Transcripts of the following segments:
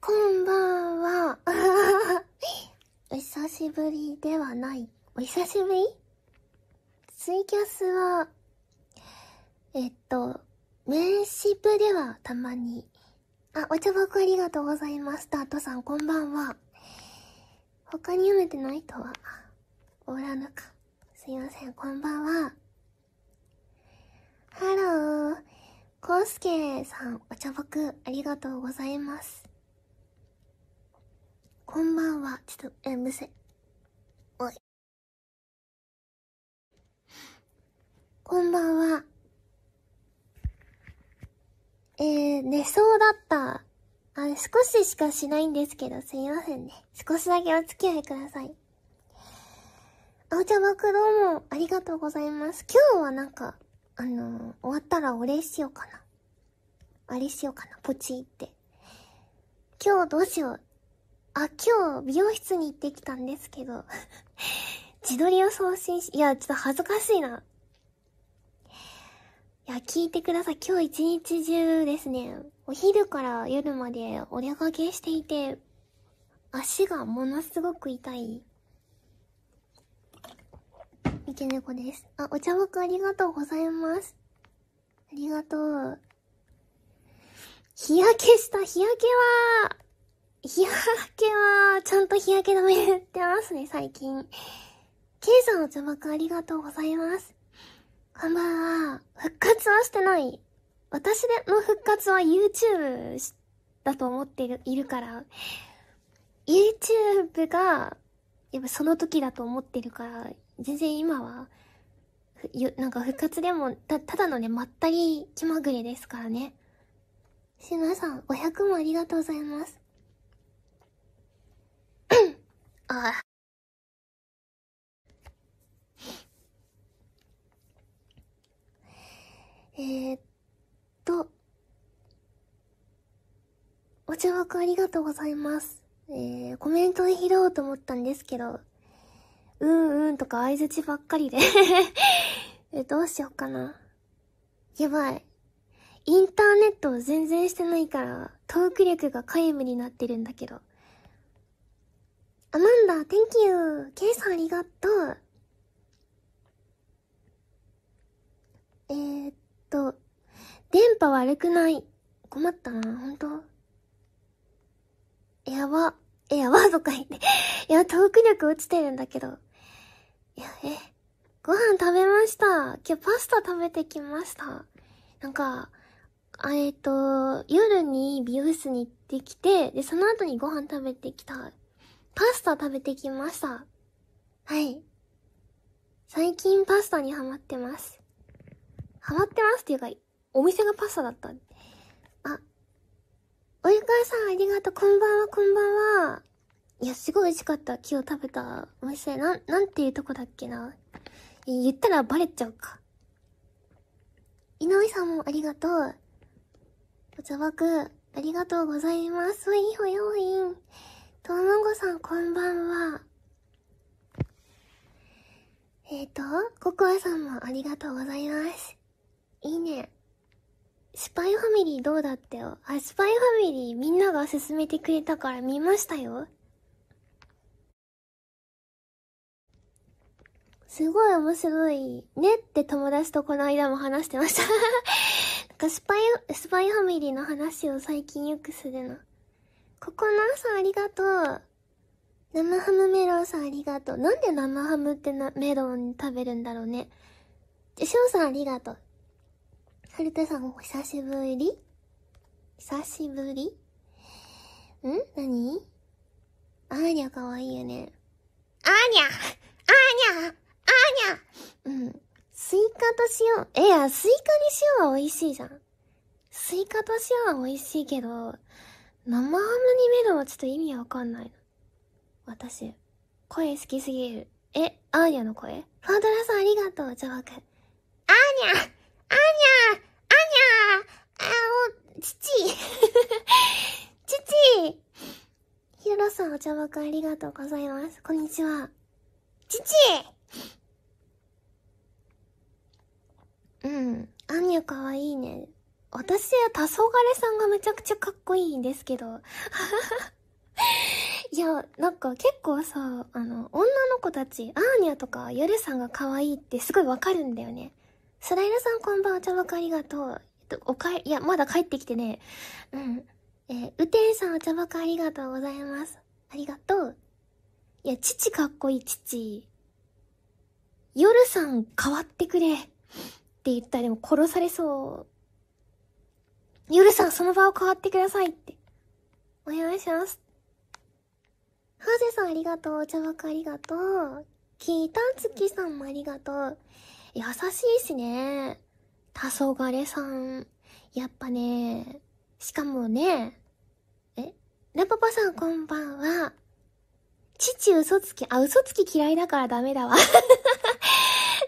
こんばんは。お久しぶりではない。お久しぶりツイキャスは、えっと、名ップではたまに。あ、お茶箱ありがとうございました。とさん、こんばんは。他に読めてないとは、おらぬか。すいません、こんばんは。ハロー。コウスケさん、お茶く、ありがとうございます。こんばんは。ちょっと、え、むせ。おい。こんばんは。えー、寝そうだった。あれ、少ししかしないんですけど、すいませんね。少しだけお付き合いください。お茶ゃばくどうも、ありがとうございます。今日はなんか、あの、終わったらお礼しようかな。あれしようかな、ポチって。今日どうしよう。あ、今日美容室に行ってきたんですけど 自撮りを送信し、いや、ちょっと恥ずかしいな。いや、聞いてください。今日一日中ですね、お昼から夜までお出かけしていて、足がものすごく痛い三毛猫です。あ、お茶枠ありがとうございます。ありがとう。日焼けした日焼けは、日焼けは、ちゃんと日焼け止め塗ってますね、最近。ケイさんお茶枠ありがとうございます。こんばんは。復活はしてない。私の復活は YouTube だと思ってる、いるから。YouTube が、やっぱその時だと思ってるから、全然今は、なんか復活でも、た、ただのね、まったり気まぐれですからね。しなさん、500もありがとうございます。ああ。えー、っと、お茶枠ありがとうございます。えー、コメントを拾おうと思ったんですけど、うんうんとか相槌ばっかりで え、どうしようかな。やばい。インターネットを全然してないから、トーク力が皆無になってるんだけど。アマンダ、Thank you! ケイさんありがとう。えー、っと、電波悪くない。困ったな、ほんと。やば。え、やばとか言って。いや、トーク力落ちてるんだけど。や、え、ご飯食べました。今日パスタ食べてきました。なんか、えっ、と、夜に美容室に行ってきて、で、その後にご飯食べてきた。パスタ食べてきました。はい。最近パスタにハマってます。ハマってますっていうか、お店がパスタだった。あ、おゆかさんありがとう。こんばんは、こんばんは。いや、すごい美味しかった。今日食べたお店、なん、なんていうとこだっけな。言ったらバレちゃうか。井上さんもありがとう。お学ありがとうございます。ほいほいほいん。ともごさん、こんばんは。えっ、ー、と、ココアさんもありがとうございます。いいね。スパイファミリーどうだったよ。あ、スパイファミリーみんなが勧めてくれたから見ましたよ。すごい面白いねって友達とこの間も話してました なんかスパイ、スパイファミリーの話を最近よくするの。ここの朝ありがとう。生ハムメロンさんありがとう。なんで生ハムってなメロン食べるんだろうね。しょうさんありがとう。はるたさんお久しぶり久しぶりん何あーにゃかわいいよね。あーにゃあーにゃあーにゃうん。スイカと塩。いや、スイカに塩は美味しいじゃん。スイカと塩は美味しいけど、生ハムにメロンはちょっと意味わかんないの。私、声好きすぎる。え、アーニャの声ファードラさんありがとう、ジョーク。アーニャアーニャアーニャあ、お、父 父ヒロロさんお茶枠ありがとうございます。こんにちは。父うん。アーニュかわいいね。私は黄昏さんがめちゃくちゃかっこいいんですけど。いや、なんか結構さ、あの、女の子たち、アーニャとかヨルさんが可愛いってすごいわかるんだよね。スライラさんこんばんは、ちゃばくありがとう。おかえ、いや、まだ帰ってきてね。うん。えー、うてんさんお茶ばくありがとうございます。ありがとう。いや、父かっこいい、父。夜さん変わってくれ。って言ったらでも殺されそう。夜さんその場を変わってくださいって。お願いします。ハゼさんありがとう。お茶枠ありがとう。キータツキさんもありがとう。優しいしね。黄昏さん。やっぱね。しかもね。え、ラパパさんこんばんは。父嘘つき、あ、嘘つき嫌いだからダメだわ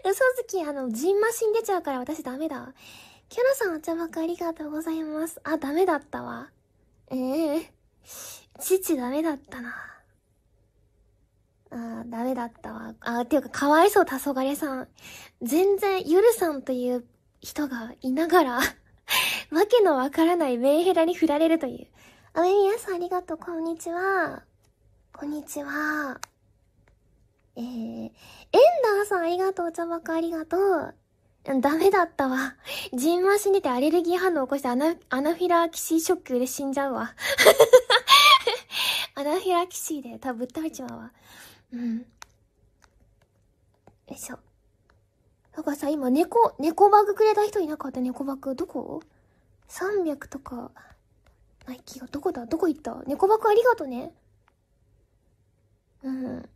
嘘つき、あの、ジンマシン出ちゃうから私ダメだ。キャラさんお茶爆ありがとうございます。あ、ダメだったわ。ええー、父ダメだったな。あダメだったわ。あっていうか、かわいそう、黄昏さん。全然、ゆるさんという人がいながらわけのわからないメンヘラに振られるという。あべみやさんありがとう、こんにちは。こんにちは。えー、エンダーさんありがとう、お茶箱ありがとう。ダメだったわ。ジンマ死んでてアレルギー反応起こしてアナフィラキシーショックで死んじゃうわ。アナフィラキシーで多分ぶっ倒れちまうわ。うん。よいしょ。なんかさ、今猫、猫バグくれた人いなかった猫バグ。どこ ?300 とか、ない気が。どこだどこ行った猫バグありがとうね。うん。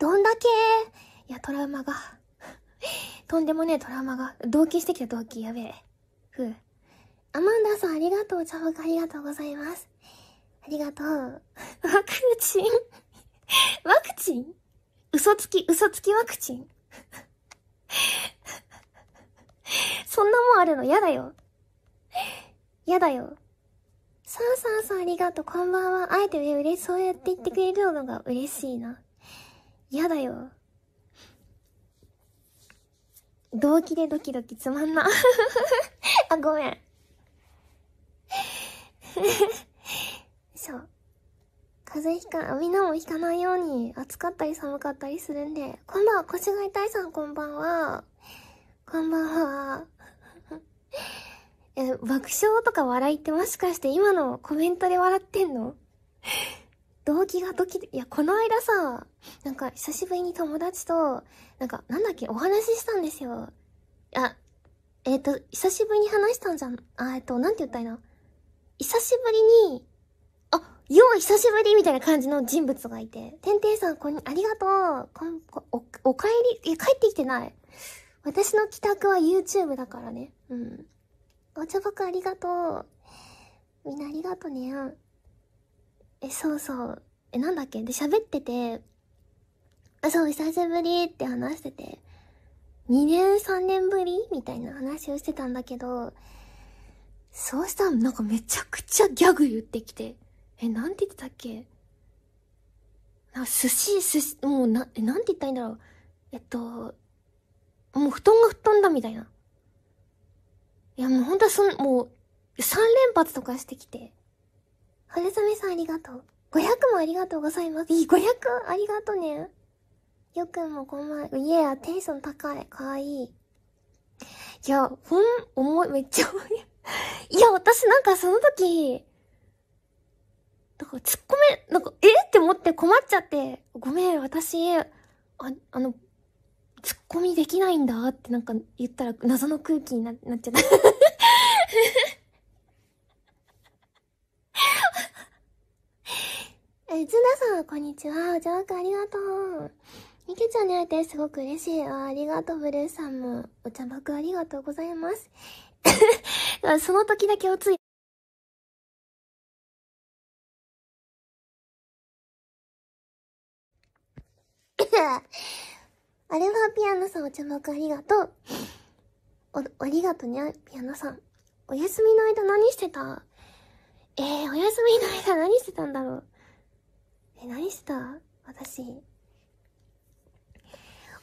どんだけいや、トラウマが。とんでもねえトラウマが。同期してきた同期、やべえ。ふう。アマンダさんありがとう。茶目ありがとうございます。ありがとう。ワクチン ワクチン嘘つき、嘘つきワクチンそんなもんあるの嫌だよ。嫌だよ。さあさあさんありがとう。こんばんは。あえて嬉しそうやって言ってくれるのが嬉しいな。嫌だよ。動機でドキドキつまんな あ、ごめん。そう。風邪ひか、みんなもひかないように、暑かったり寒かったりするんで。こんばんは、腰が痛いさん、こんばんは。こんばんは。え、爆笑とか笑いってもしかして今のコメントで笑ってんの動機がドキいや、この間さ、なんか久しぶりに友達と、なんか、なんだっけ、お話ししたんですよ。あ、えっ、ー、と、久しぶりに話したんじゃん。あ、えっ、ー、と、なんて言ったらいいな。久しぶりに、あ、よう久しぶりみたいな感じの人物がいて。てんてんさん、こんに、ありがとう。こんこお、お帰り、え、帰ってきてない。私の帰宅は YouTube だからね。うん。お茶箱ありがとう。みんなありがとうね。え、そうそう。え、なんだっけで、喋ってて、あ、そう、久しぶりって話してて、2年、3年ぶりみたいな話をしてたんだけど、そうしたらなんかめちゃくちゃギャグ言ってきて、え、なんて言ってたっけな寿司、寿司、もうな、え、なんて言ったらいいんだろう。えっと、もう布団が布団だみたいな。いやもうほんとその、もう3連発とかしてきて。春雨さんありがとう。500もありがとうございます。いい、500! ありがとうね。よくもこんばん、いや、テンション高い。かわいい。いや、ほん、重い、めっちゃ重い。いや、私なんかその時、なんか突っ込め、なんか、えって思って困っちゃって、ごめん、私、あ、あの、突っ込みできないんだってなんか言ったら謎の空気にななっちゃった え、ずなさん、こんにちは。お茶くありがとう。みけちゃんに会えてすごく嬉しい。あありがとう、ブルーさんも。お茶爆ありがとうございます。その時だけおつい。あれはピアノさんお茶爆ありがとう。お、ありがとね、ピアノさん。お休みの間何してたえー、お休みの間何してたんだろう。え、何した私。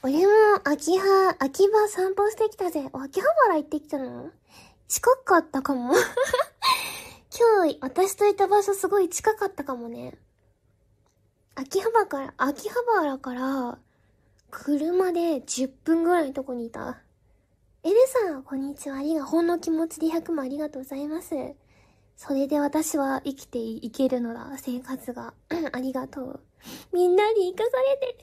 俺も秋葉、秋葉散歩してきたぜ。秋葉原行ってきたの近かったかも 今日、私といた場所すごい近かったかもね。秋葉原から、秋葉原から、車で10分ぐらいのとこにいた。エルさん、こんにちは。ありが、ほんの気持ちで100もありがとうございます。それで私は生きていけるのだ、生活が。ありがとう。みんなに生かされて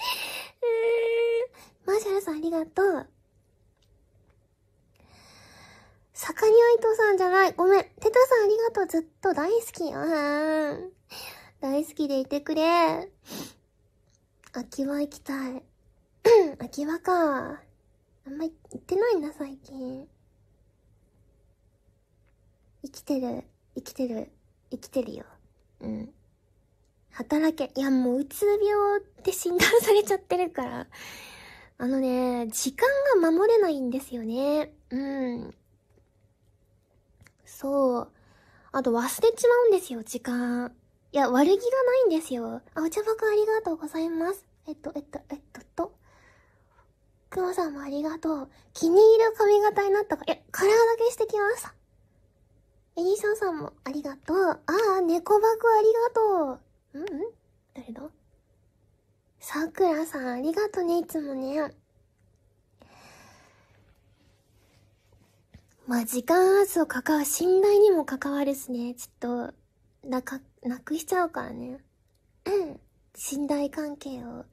マーシャルさんありがとう。坂に庭いとさんじゃない。ごめん。テタさんありがとう。ずっと大好き。うん。大好きでいてくれ。秋葉行きたい。秋葉か。あんま行ってないな、最近。生きてる、生きてる、生きてるよ。うん。働け。いや、もう、うつ病って診断されちゃってるから。あのね、時間が守れないんですよね。うん。そう。あと、忘れちまうんですよ、時間。いや、悪気がないんですよ。あ、お茶箱ありがとうございます。えっと、えっと、えっと、っと。くまさんもありがとう。気に入る髪型になったか、いや、カラーだけしてきました。エリさんもありがとう。ああ、猫箱ありがとう。うんうん誰ださくらさんありがとね、いつもね。まあ、時間圧をかかわ、信頼にも関わるしね、ちょっと、なか、なくしちゃうからね。うん。信頼関係を。まあ、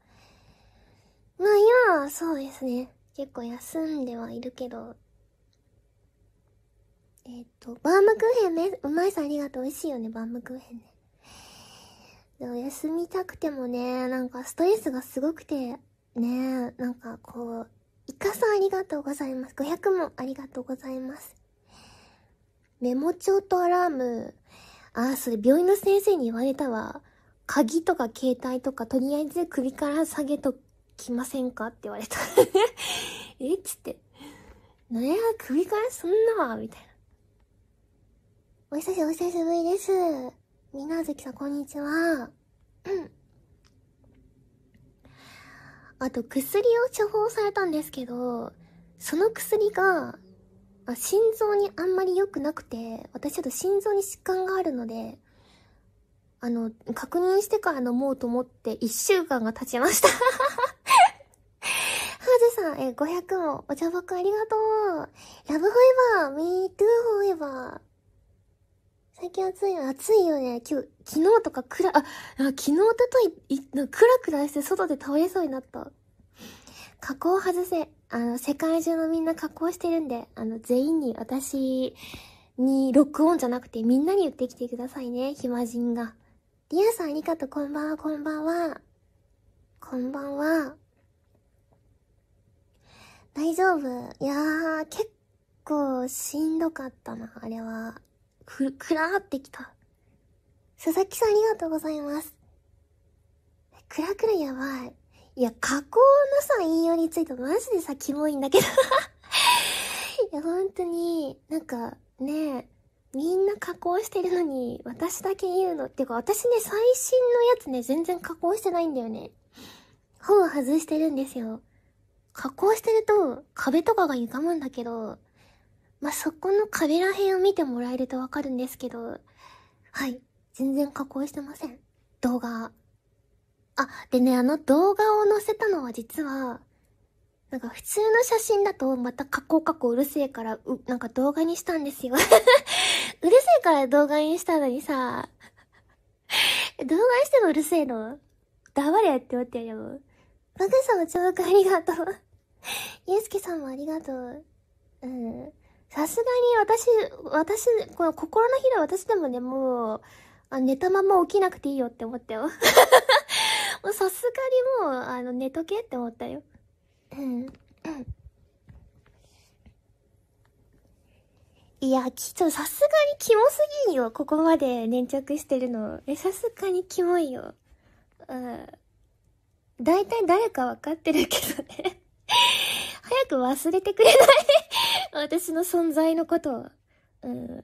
今はそうですね。結構休んではいるけど、えっ、ー、と、バームクーヘンめ、うまいさんありがとう。美味しいよね、バームクーヘンね。で、お休みたくてもね、なんかストレスがすごくて、ね、なんかこう、イカさんありがとうございます。500もありがとうございます。メモ帳とアラーム。ああ、それ病院の先生に言われたわ。鍵とか携帯とかとりあえず首から下げときませんかって言われた え。っつって。なんや、首からそんなわみたいな。お久し、お久しぶりです。みなずきさん、こんにちは。あと、薬を処方されたんですけど、その薬が、あ心臓にあんまり良くなくて、私ちょっと心臓に疾患があるので、あの、確認してから飲もうと思って一週間が経ちましたはず さん、え、500もお茶箱ありがとう。ラブホエバー、ミートゥーホエバー。最近暑いよ。暑いよね。今日、昨日とかくら、あ、昨日、たととい、いくらくらして外で倒れそうになった。加工外せ。あの、世界中のみんな加工してるんで、あの、全員に、私に、ロックオンじゃなくて、みんなに言ってきてくださいね。暇人が。リアさん、ありがとう。こんばんは、こんばんは。こんばんは。大丈夫いやー、結構しんどかったな、あれは。く、くらーってきた。佐々木さんありがとうございます。くらくらやばい。いや、加工のさ、引用についてマジでさ、キモいんだけど いや、本当に、なんか、ねみんな加工してるのに、私だけ言うの。ってか、私ね、最新のやつね、全然加工してないんだよね。本を外してるんですよ。加工してると、壁とかが歪むんだけど、まあ、そこのカらラ辺を見てもらえるとわかるんですけど、はい。全然加工してません。動画。あ、でね、あの動画を載せたのは実は、なんか普通の写真だとまた加工加工うるせえから、う、なんか動画にしたんですよ うるせえから動画にしたのにさ、動画にしてもうるせえの。黙れって思ってやもう。バカ様、聴録ありがとう。ゆうすけさんもありがとう。うん。さすがに私、私、この心の広い私でもね、もう、あ寝たまま起きなくていいよって思ったよ。もうさすがにもう、あの、寝とけって思ったよ。うん。いや、き、ちょ、っとさすがにキモすぎんよ。ここまで粘着してるの。え、さすがにキモいよ。うん。大体誰かわかってるけどね 早く忘れてくれない私の存在のことを。うん。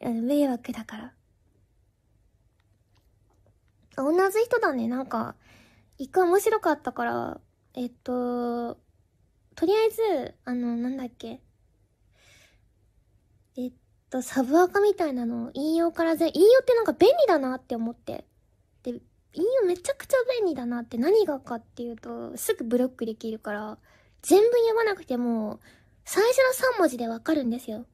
迷惑だから。同じ人だね。なんか、一回面白かったから、えっと、とりあえず、あの、なんだっけ。えっと、サブアカみたいなの引用から全、引用ってなんか便利だなって思って。で、引用めちゃくちゃ便利だなって何がかっていうと、すぐブロックできるから、全文読まなくても、最初の3文字でわかるんですよ。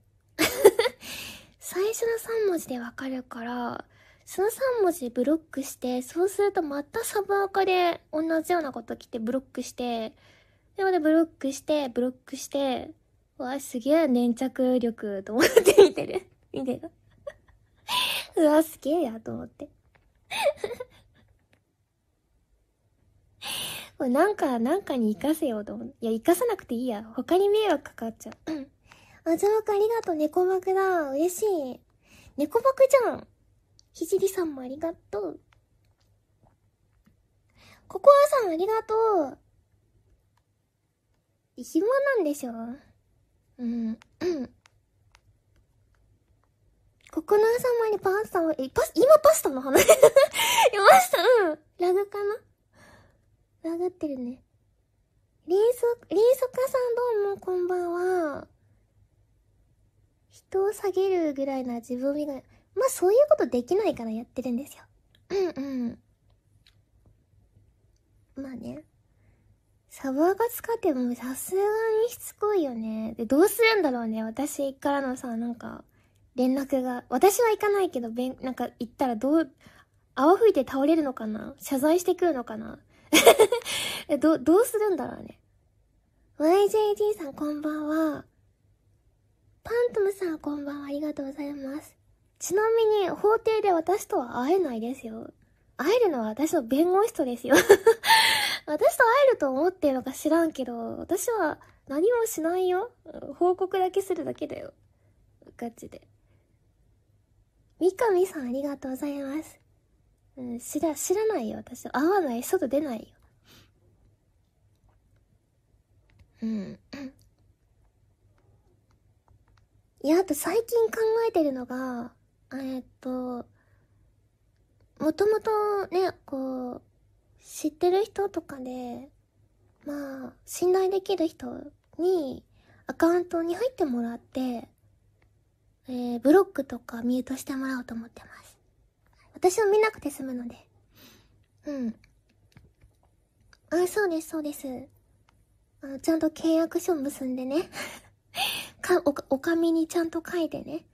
最初の3文字でわかるから、その3文字ブロックして、そうするとまたサブアカで同じようなこと来てブロックして、で、またブロックして、ブロックして、わ、すげえ粘着力と思って見てる。見てる。うわ、すげえやと思って。もうなんか、なんかに生かせようと思う。いや、生かさなくていいや。他に迷惑かかっちゃう。うん。あ、ジョークありがとう、猫バクだ。嬉しい。猫バクじゃん。ひじりさんもありがとう。ココアさんありがとう。暇なんでしょうん。ココナーさんまりパスタを、え、パス、今パスタの話いましたうん。ラグかな上がってるね。リーソ、リーソカさんどうもこんばんは。人を下げるぐらいな自分磨き。まあそういうことできないからやってるんですよ。うんうん。まあね。サバーが使ってもさすがにしつこいよね。で、どうするんだろうね。私からのさ、なんか、連絡が。私は行かないけど、べん、なんか行ったらどう、泡吹いて倒れるのかな謝罪してくるのかな え、ど、どうするんだろうね。YJD さんこんばんは。パントムさんこんばんは。ありがとうございます。ちなみに、法廷で私とは会えないですよ。会えるのは私の弁護士とですよ 私と会えると思ってるのか知らんけど、私は何もしないよ。報告だけするだけだよ。ガチで。三上さんありがとうございます。うん、知ら、知らないよ、私。会わない、外出ないよ。うん。いや、あと最近考えてるのが、えっと、もともとね、こう、知ってる人とかで、まあ、信頼できる人にアカウントに入ってもらって、えー、ブロックとかミュートしてもらおうと思ってます。私も見なくて済むので。うん。あ、そうです、そうです。あの、ちゃんと契約書結んでね。か、お、おかみにちゃんと書いてね。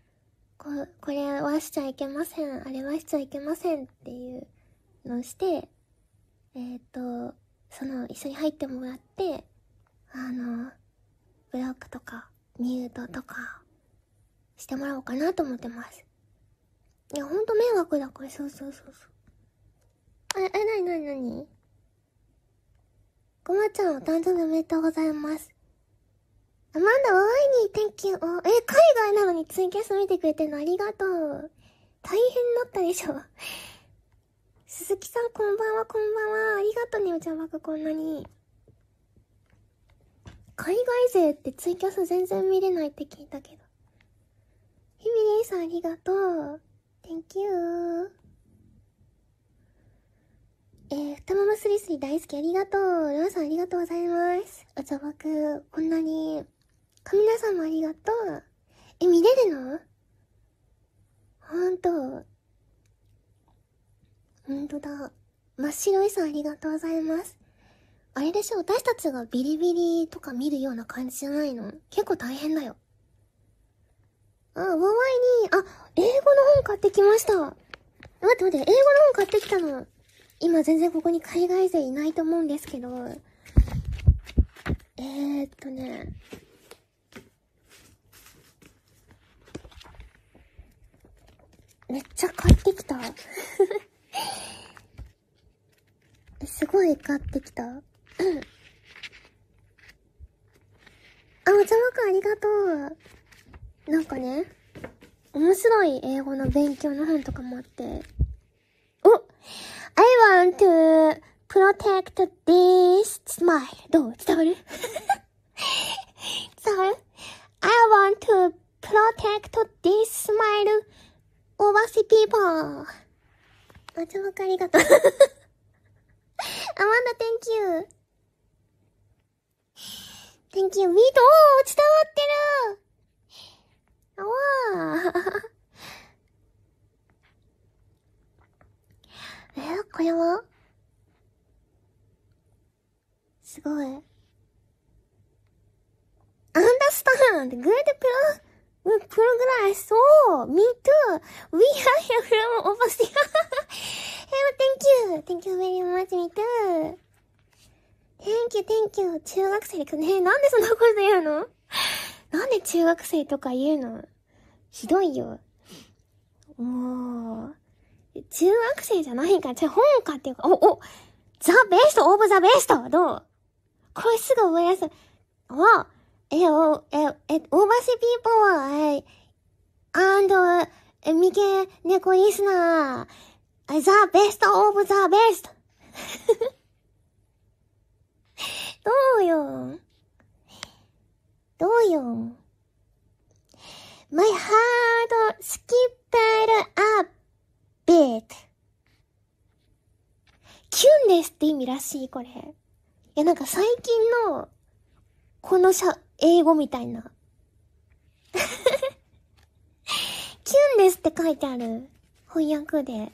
こ、これはしちゃいけません。あれはしちゃいけませんっていうのをして、えっ、ー、と、その、一緒に入ってもらって、あの、ブロックとか、ミュートとか、してもらおうかなと思ってます。いや、ほんと迷惑だこれ。そうそうそうそう。え、え、なになになにごまちゃん、お誕生日おめでとうございます。アマンダ、ワイに t h a え、海外なのにツイキャス見てくれてるのありがとう。大変だったでしょ。鈴木さん、こんばんは、こんばんは。ありがとうね、お茶ばこんなに。海外勢ってツイキャス全然見れないって聞いたけど。ひびりんさん、ありがとう。Thank you. えー、二もマスリスリ大好きありがとう。ルアさんありがとうございます。お茶僕、こんなに。カミナさんもありがとう。え、見れるのほんと。ほんとだ。真っ白いさんありがとうございます。あれでしょ私たちがビリビリとか見るような感じじゃないの結構大変だよ。あ、ワワイに、あ、英語の本買ってきました。待って待って、英語の本買ってきたの。今全然ここに海外勢いないと思うんですけど。えー、っとね。めっちゃ買ってきた。すごい買ってきた。あ、お茶まくありがとう。なんかね、面白い英語の勉強の本とかもあって、お !I want to protect this smile. どう伝わる伝わる ?I want to protect this smile oversea people. あ、ちょわかありがとう。アマンダ、thank you.Thank you. We どう伝わってるわあ。えー、これはすごい。アンダスタングッドプロ、プログラスを !Me too!We are here from o v e r s e a hey, thank you! Thank you very much, me too! Thank you, thank you! 中学生でね、なんでそんなこと言うのなんで中学生とか言うのひどいよ。もう、中学生じゃないかじゃ本かっていうか、お、お、ザ・ベスト・オブ・ザ・ベストどうこれすぐ覚えやすい。わ、え、お、え、え、オーバーシーピーポー、え、アンド、え、ミケ、ネコリスナー、ザ・ベスト・オブ・ザ・ベスト。どうよ。どうよ。My heart skipped a bit. キュンですって意味らしい、これ。いや、なんか最近の、このしゃ、英語みたいな。キュンですって書いてある。翻訳で。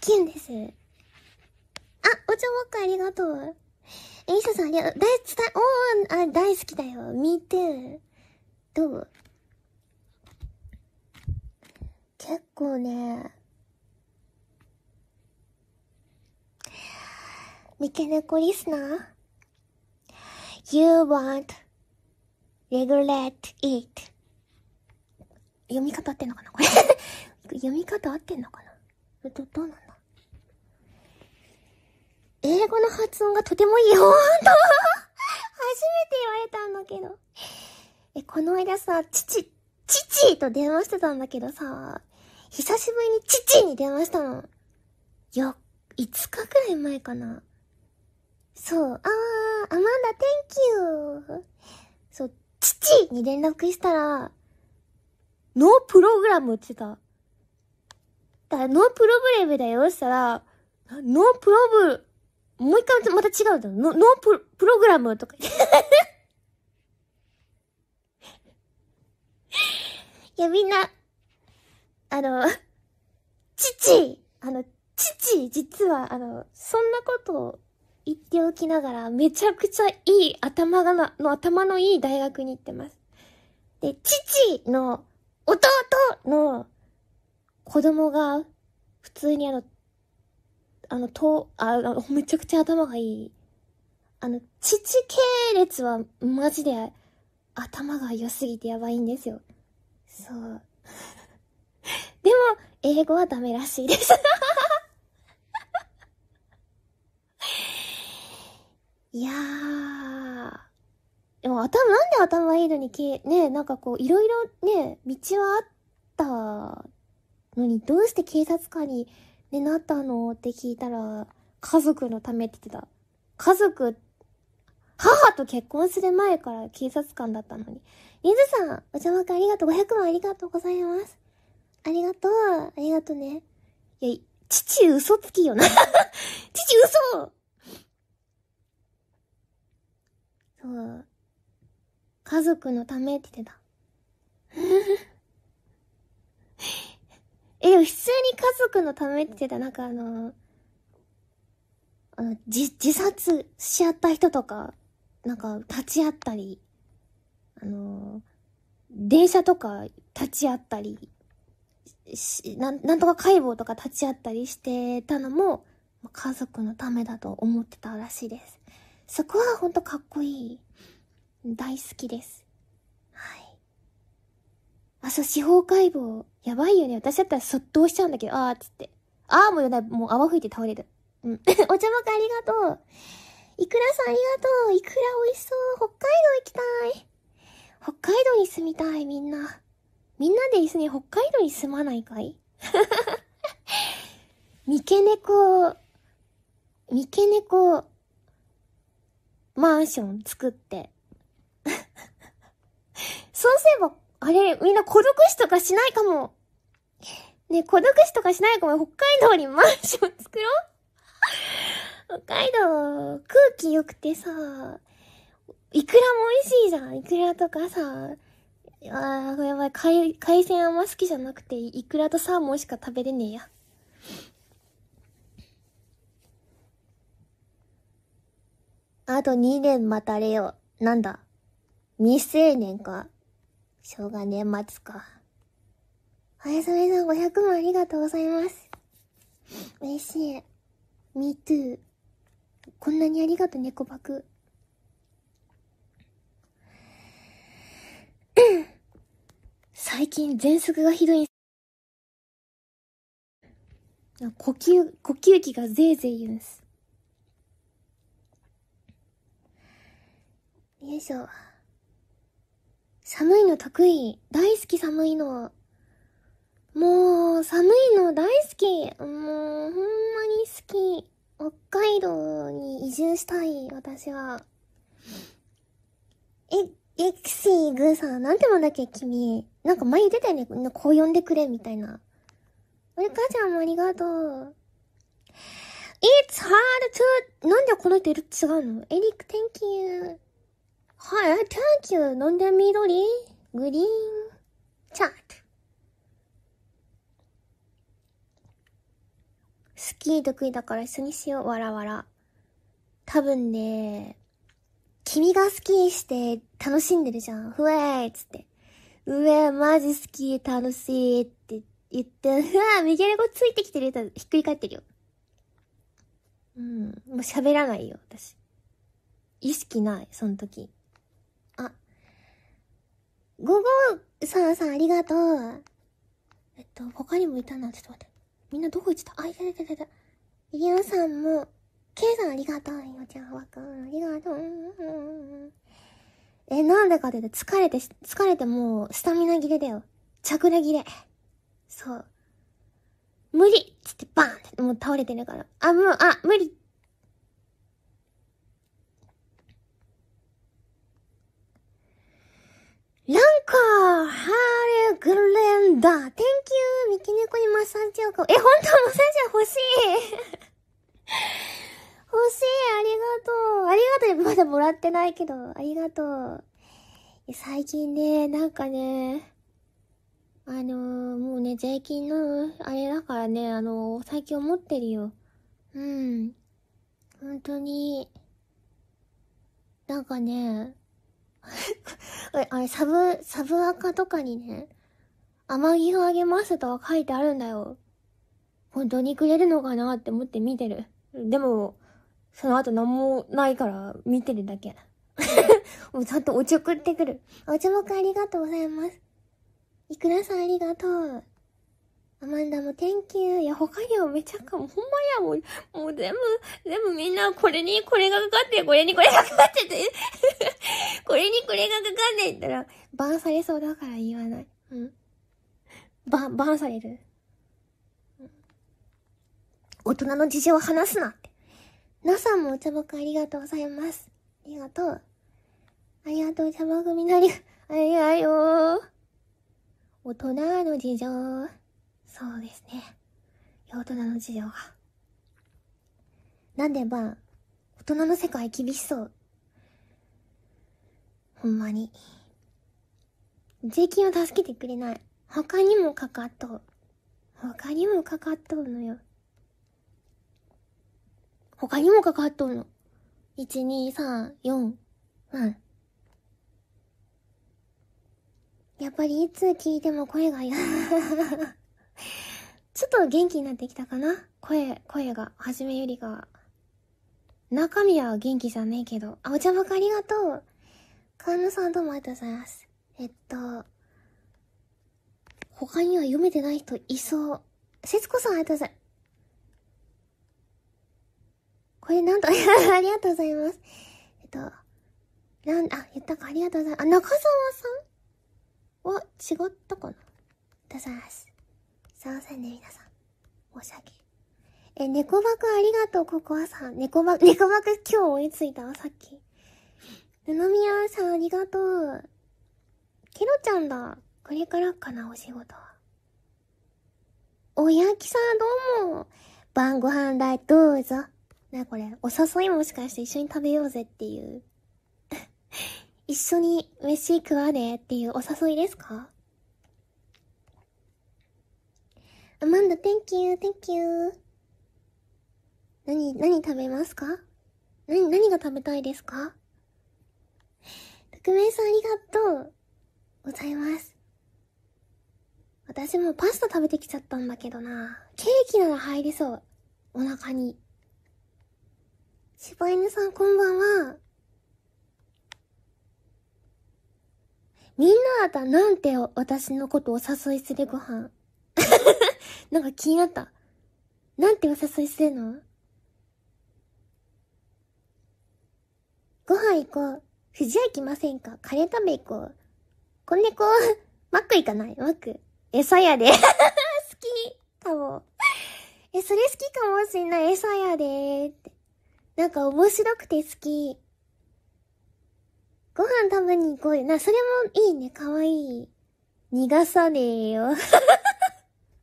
キュンです。あ、お茶ウっかありがとう。え、イサさん、ありがとう。大、伝、おー、あ、大好きだよ。見て。どう結構ね、三毛猫リスナー ?You want regulate it 読み方合ってんのかなこれ読み方合ってんのかなど、どうなんだ英語の発音がとてもいいよ。ーんと初めて言われたんだけど。え、この間さ、父、父と電話してたんだけどさ、久しぶりに父に電話したの。よ、5日くらい前かな。そう、あー、アマンダ、thank you! そう、父に連絡したら、ノープログラムって言ってた。だから、ノープログラムだよってしたら、ノープロブ、もう一回また違うだノノーププログラムとか いや、みんな、あの、父あの、父実は、あの、そんなことを言っておきながら、めちゃくちゃいい頭がな、の頭のいい大学に行ってます。で、父の弟の子供が、普通にあの、あの、と、あの、めちゃくちゃ頭がいい。あの、父系列はマジで頭が良すぎてやばいんですよ。そう。でも、英語はダメらしいです いやー。でも頭、なんで頭いいのにけ、ね、なんかこう、いろいろね、道はあったのに、どうして警察官に、ね、なったのって聞いたら、家族のためって言ってた。家族、母と結婚する前から警察官だったのに。水さん、お茶枠ありがとう。500万ありがとうございます。ありがとう。ありがとうね。いや、父嘘つきよな 父嘘そう。家族のためって言ってた。え、普通に家族のためって言ってた。なんかあのー、あの、自、自殺しちゃった人とか、なんか立ち会ったり、あのー、電車とか立ち会ったり、し、なん、なんとか解剖とか立ち会ったりしてたのも、家族のためだと思ってたらしいです。そこはほんとかっこいい。大好きです。はい。あ、そう、司法解剖。やばいよね。私だったらそっとしちゃうんだけど、あーっつって。あーもうやばい。もう泡吹いて倒れる。うん。お茶目かありがとう。いくらさんありがとう。いくら美味しそう。北海道行きたい。北海道に住みたい、みんな。みんなで一緒に北海道に住まないかい 三毛猫、三毛猫、マンション作って。そうすれば、あれ、みんな孤独死とかしないかも。ね孤独死とかしないかも、北海道にマンション作ろう 北海道、空気良くてさ、いくらも美味しいじゃん。いくらとかさ、ああ、やばい。海、海鮮あんま好きじゃなくて、イクラとサーモンしか食べれねえや。あと2年待たれよ。なんだ未成年か。しょうが年末か。おやすみさん500万ありがとうございます。嬉しい。me too. こんなにありがとう、猫バク。最近喘息がひどい。呼吸、呼吸器がぜいぜい言うんす。よいしょ。寒いの得意。大好き寒いの。もう、寒いの大好き。もう、ほんまに好き。北海道に移住したい、私は。え、エクシーグーさん、なんてもんだっけ、君。なんか前言ってたよね。こう呼んでくれ、みたいな。おれ、母ちゃんもありがとう。It's hard to, なんでこの人違うのエリック、thank you. はい、thank you. なんで緑グリーン。チャート。スキー得意だから一緒にしよう。わらわら。多分ね、君がスキーして楽しんでるじゃん。ふえーっつって。うえ、マジ好き、楽しいって言って、うわ、ミゲルうついてきてるやつ、ひっくり返ってるよ。うん、もう喋らないよ、私。意識ない、その時。あ、午後さんさんありがとう。えっと、他にもいたな、ちょっと待って。みんなどこ行ってたあ、いたいたいたいた。イリアさんも、ケイさんありがとう、よちゃん、わくん、ありがとう。え、なんでかって言って疲れて、疲れてもうスタミナ切れだよ。チャクラ切れ。そう。無理つってバーンってもう倒れてるから。あ、もう、あ、無理ランカー、ハーレグレンダー、Thank you! 三毛猫にマッサージを買う。え、ほんとマッサージ欲しい欲しいありがとうありがとうまだもらってないけど、ありがとう。最近ね、なんかね、あのー、もうね、税金の、あれだからね、あのー、最近思ってるよ。うん。本当に、なんかね、あれ、サブ、サブアカとかにね、甘木をあげますとは書いてあるんだよ。本当にくれるのかなって思って見てる。でも、その後何もないから見てるだけ。もうちゃんとお茶くってくる。お茶くありがとうございます。いくらさんありがとう。アマンダも Thank you. いや、他にもめちゃくちゃ、ほんまや、もう、もう全部、全部みんなこれにこれがかかって、これにこれがかかってて、これにこれがかかってったら、バンされそうだから言わない。うん。バン、バンされる。大人の事情を話すな。皆さんもお茶僕ありがとうございます。ありがとう。ありがとう、茶番みなり、ありがう。大人の事情。そうですね。大人の事情が。なんでば、大人の世界厳しそう。ほんまに。税金を助けてくれない。他にもかかっとう。他にもかかっとうのよ。他にもかかっとんの。1、2、3、4、まやっぱりいつ聞いても声がや、ちょっと元気になってきたかな声、声が、はじめよりが。中身は元気じゃねえけど。あ、お茶ばかありがとう。カンヌさんどうもありがとうございます。えっと、他には読めてない人いそう。節子さんありがとうございます。これなんと ありがとうございます。えっと、なん、あ、言ったか、ありがとうございます。あ、中沢さんは違ったかなございます。すいませんね、皆さん。申し訳。え、猫バクありがとう、ココアさん。猫バク、猫バク今日追いついたわ、さっき。布宮さんありがとう。ケロちゃんだ。これからかな、お仕事は。おやきさんどうも。晩ご飯代どうぞ。なこれ、お誘いもしかして一緒に食べようぜっていう。一緒に飯食わねっていうお誘いですかアマンダ、thank you, thank you. 何、何食べますか何、何が食べたいですか特命さんありがとうございます。私もパスタ食べてきちゃったんだけどな。ケーキなら入りそう。お腹に。柴犬さんこんばんは。みんなだなんて私のことお誘いするご飯。なんか気になった。なんてお誘いするのご飯行こう。藤屋行きませんかカレー食べ行こう。こんねこマック行かないマック。餌屋で。好きかも。え、それ好きかもしんない。餌屋でーって。なんか面白くて好き。ご飯食べに行こうよ。な、それもいいね。かわいい。逃がさねえよ。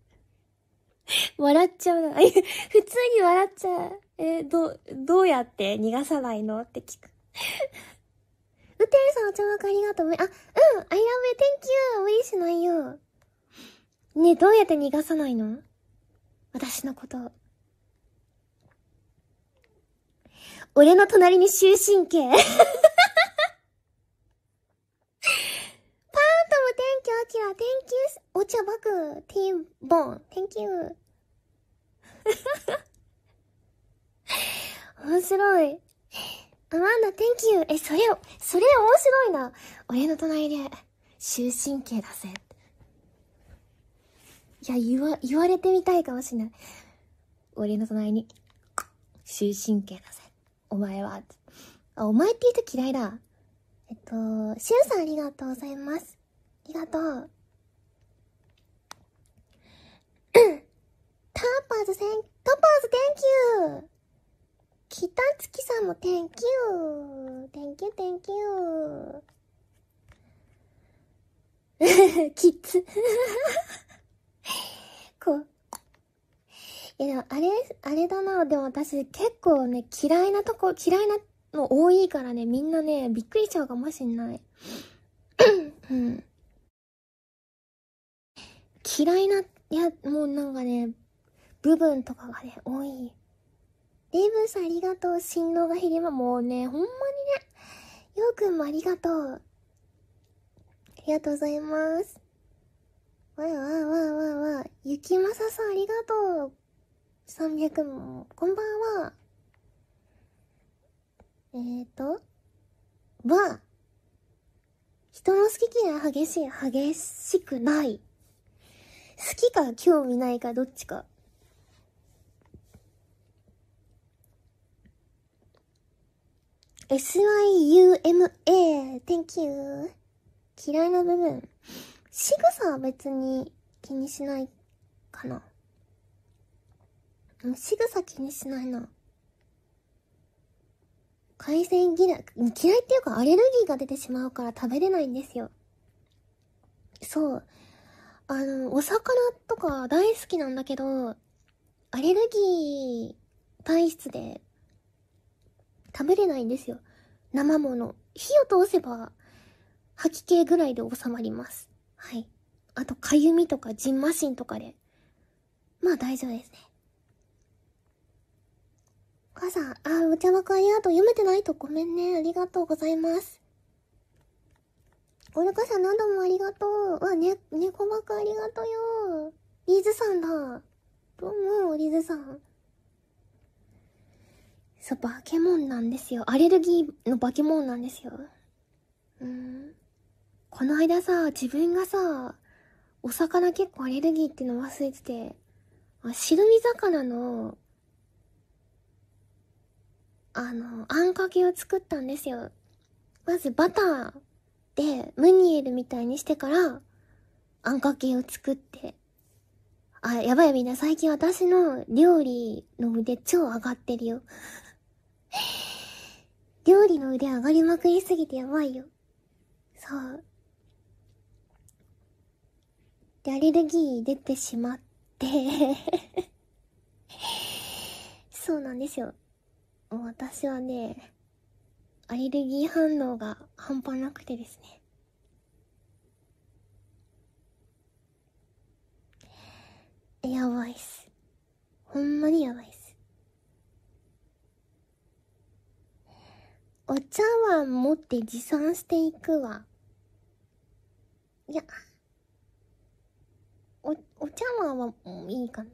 笑っちゃうな。普通に笑っちゃう。え、ど、どうやって逃がさないのって聞く。うてるさん、お茶枠ありがとう。あ、うん、I love it, thank you! 無理しないよ。ねどうやって逃がさないの私のこと。俺の隣に終身刑。パートも天気アキラ、天気お茶バク、ティンボン、Thank you. 面白い。アマンダ、Thank you. え、それ、それ面白いな。俺の隣で、終身刑だぜ。いや、言わ、言われてみたいかもしれない。俺の隣に、終身刑だぜ。お前は。あ、お前って言うと嫌いだ。えっと、シュンさんありがとうございます。ありがとう。タッパーズ、セン、ターパーズ、テンキュー北月さんも Thank you! Thank you, thank you! キッズ こう、いや、あれ、あれだな。でも私結構ね、嫌いなとこ、嫌いなの多いからね、みんなね、びっくりしちゃうかもしんない。うん。嫌いな、いや、もうなんかね、部分とかがね、多い。デイブさんありがとう。振動が減りま、もうね、ほんまにね。ようくんもありがとう。ありがとうございます。わーわーわーわーわー。ゆきまささんありがとう。300も、こんばんは。えーと、は、人の好き嫌い激しい、激しくない。好きか興味ないかどっちか。s i u m a thank you. 嫌いな部分。仕草は別に気にしないかな。仕草気にしないな。海鮮嫌い、嫌いっていうかアレルギーが出てしまうから食べれないんですよ。そう。あの、お魚とか大好きなんだけど、アレルギー体質で食べれないんですよ。生もの。火を通せば吐き気ぐらいで収まります。はい。あと、かゆみとか、じんましんとかで。まあ大丈夫ですね。母さん、あお茶枠ありがとう。読めてないとごめんね。ありがとうございます。おるかさん何度もありがとう。わ、ね、猫枠ありがとうよ。リーズさんだ。どうも、リーズさん。そう、バケモンなんですよ。アレルギーのバケモンなんですよ。うん。この間さ、自分がさ、お魚結構アレルギーっての忘れてて、白身魚のあの、あんかけを作ったんですよ。まずバターでムニエルみたいにしてから、あんかけを作って。あ、やばいみんな最近私の料理の腕超上がってるよ。料理の腕上がりまくりすぎてやばいよ。そう。で、アレルギー出てしまって そうなんですよ。私はね、アレルギー反応が半端なくてですね。やばいっす。ほんまにやばいっす。お茶碗持って持参していくわ。いや、お、お茶碗はもういいかな。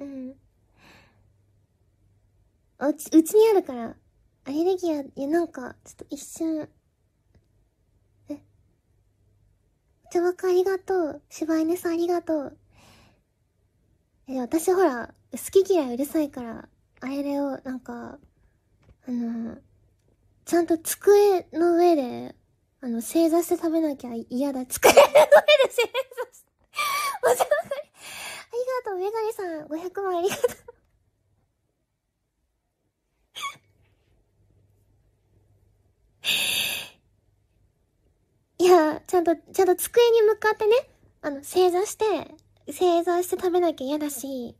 うん。あ、うち、うちにあるから。アレルギア、いや、なんか、ちょっと一瞬。え。お茶枠ありがとう。柴犬さんありがとう。え、私ほら、好き嫌いうるさいから、あれを、なんか、あの、ちゃんと机の上で、あの、正座して食べなきゃ嫌だ。机の上で正座して。お茶枠ありがとう。メガネさん、500万ありがとう。いや、ちゃんと、ちゃんと机に向かってね、あの、正座して、正座して食べなきゃ嫌だし、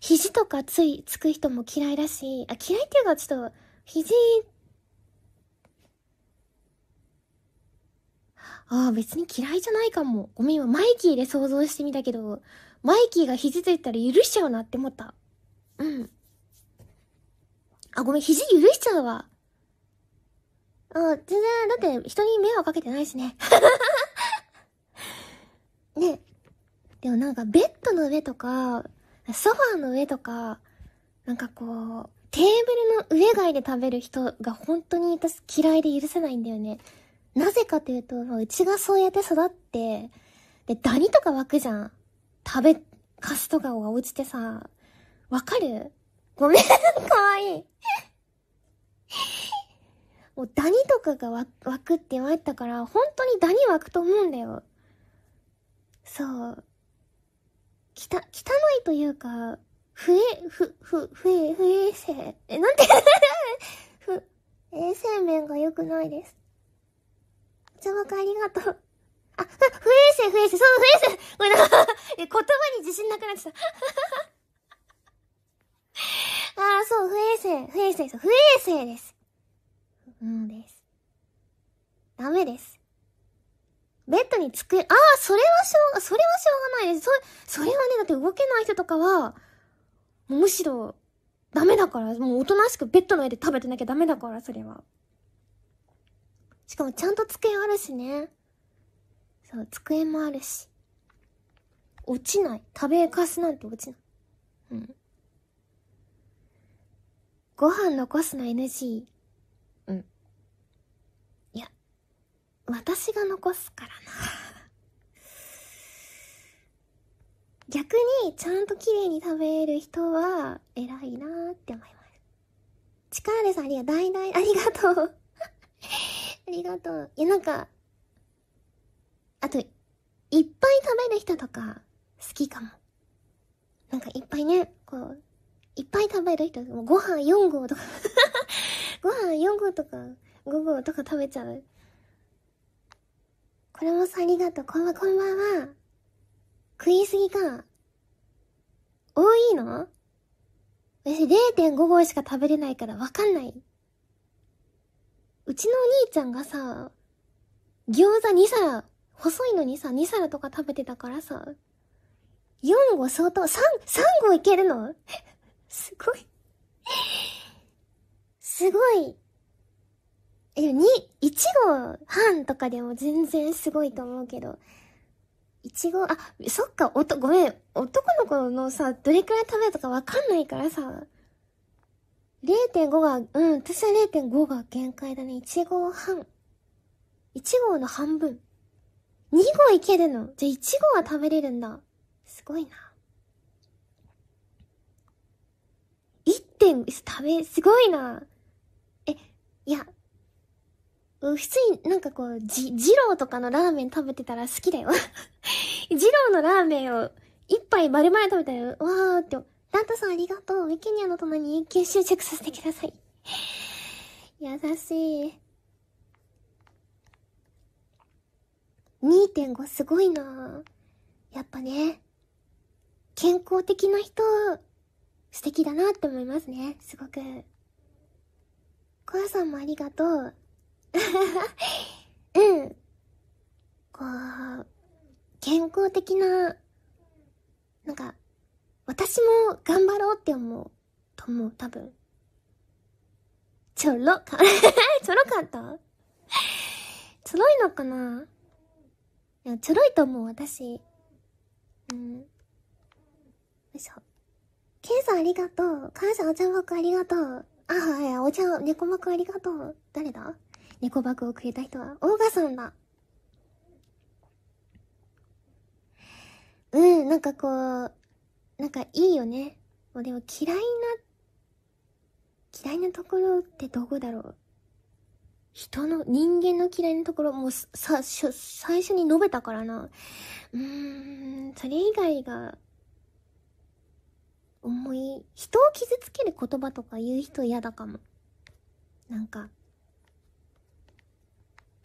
肘とかつい、つく人も嫌いだし、あ、嫌いっていうかちょっと、肘、ああ、別に嫌いじゃないかも。ごめん、今、マイキーで想像してみたけど、マイキーが肘ついたら許しちゃうなって思った。うん。あ、ごめん、肘許しちゃうわ。あ、全然、だって人に迷惑かけてないしね。ね。でもなんかベッドの上とか、ソファーの上とか、なんかこう、テーブルの上外で食べる人が本当に私嫌いで許せないんだよね。なぜかというと、うちがそうやって育って、で、ダニとか湧くじゃん。食べ、カスとかが落ちてさ、わかるごめん、かわいい。もうダニとかが湧くって言われたから、本当にダニ湧くと思うんだよ。そう。きた、汚いというか、ふえ、ふ、ふ、え、ふえ衛生。え、なんて ふ、衛生面が良くないです。お茶目ありがとう。あ、ふ、不衛生、不衛生、そう、不衛生ごめんな 言葉に自信なくなってた。ああ、そう、不衛生、不衛生、そう、不衛生です。ものです。ダメです。ベッドに机、ああ、それはしょう、それはしょうがないです。そ、それはね、だって動けない人とかは、むしろ、ダメだから、もうおとなしくベッドの上で食べてなきゃダメだから、それは。しかもちゃんと机あるしね。そう、机もあるし。落ちない。食べかすなんて落ちない。うん。ご飯残すの NG。私が残すからな 逆にちゃんと綺麗に食べる人は偉いなーって思います。チカさんありがとう。大々ありがとうありがとう。いやなんか、あと、いっぱい食べる人とか好きかも。なんかいっぱいね、こう、いっぱい食べる人、もうご飯4合とか ご飯4合とか5合とか食べちゃう。これもさありがとう。こんばん、こんばんは。食いすぎか。多いの私0.5合しか食べれないからわかんない。うちのお兄ちゃんがさ、餃子2皿、細いのにさ、2皿とか食べてたからさ、4合相当、3、3合いけるのすごいすごい。え、2、一号半とかでも全然すごいと思うけど、一号、あ、そっか、おと、ごめん、男の子のさ、どれくらい食べるとかわかんないからさ、0.5が、うん、私は0.5が限界だね。一号半。一号の半分。2号いけるのじゃあ一号は食べれるんだ。すごいな。1点、食べ、すごいな。え、いや、う、普通になんかこう、じ、ロ郎とかのラーメン食べてたら好きだよロ 郎のラーメンを一杯丸々食べたら、わーって、ダントさんありがとう。ウィキニアの隣に研修執着させてください。優しい。2.5すごいなやっぱね、健康的な人、素敵だなって思いますね、すごく。コアさんもありがとう。うん。こう、健康的な、なんか、私も頑張ろうって思う。と思う、多分。ちょろか、ちょろかったちょろいのかないや、ちょろいと思う、私。うん。よいしょ。ケイさんありがとう。母さんお茶んありがとう。あ、はい、お茶、猫幕ありがとう。誰だ猫バッグをくれた人は、オーガさんだ。うん、なんかこう、なんかいいよね。もうでも嫌いな、嫌いなところってどこだろう。人の、人間の嫌いなところ、もうさ、最初に述べたからな。うーん、それ以外が、思い、人を傷つける言葉とか言う人嫌だかも。なんか、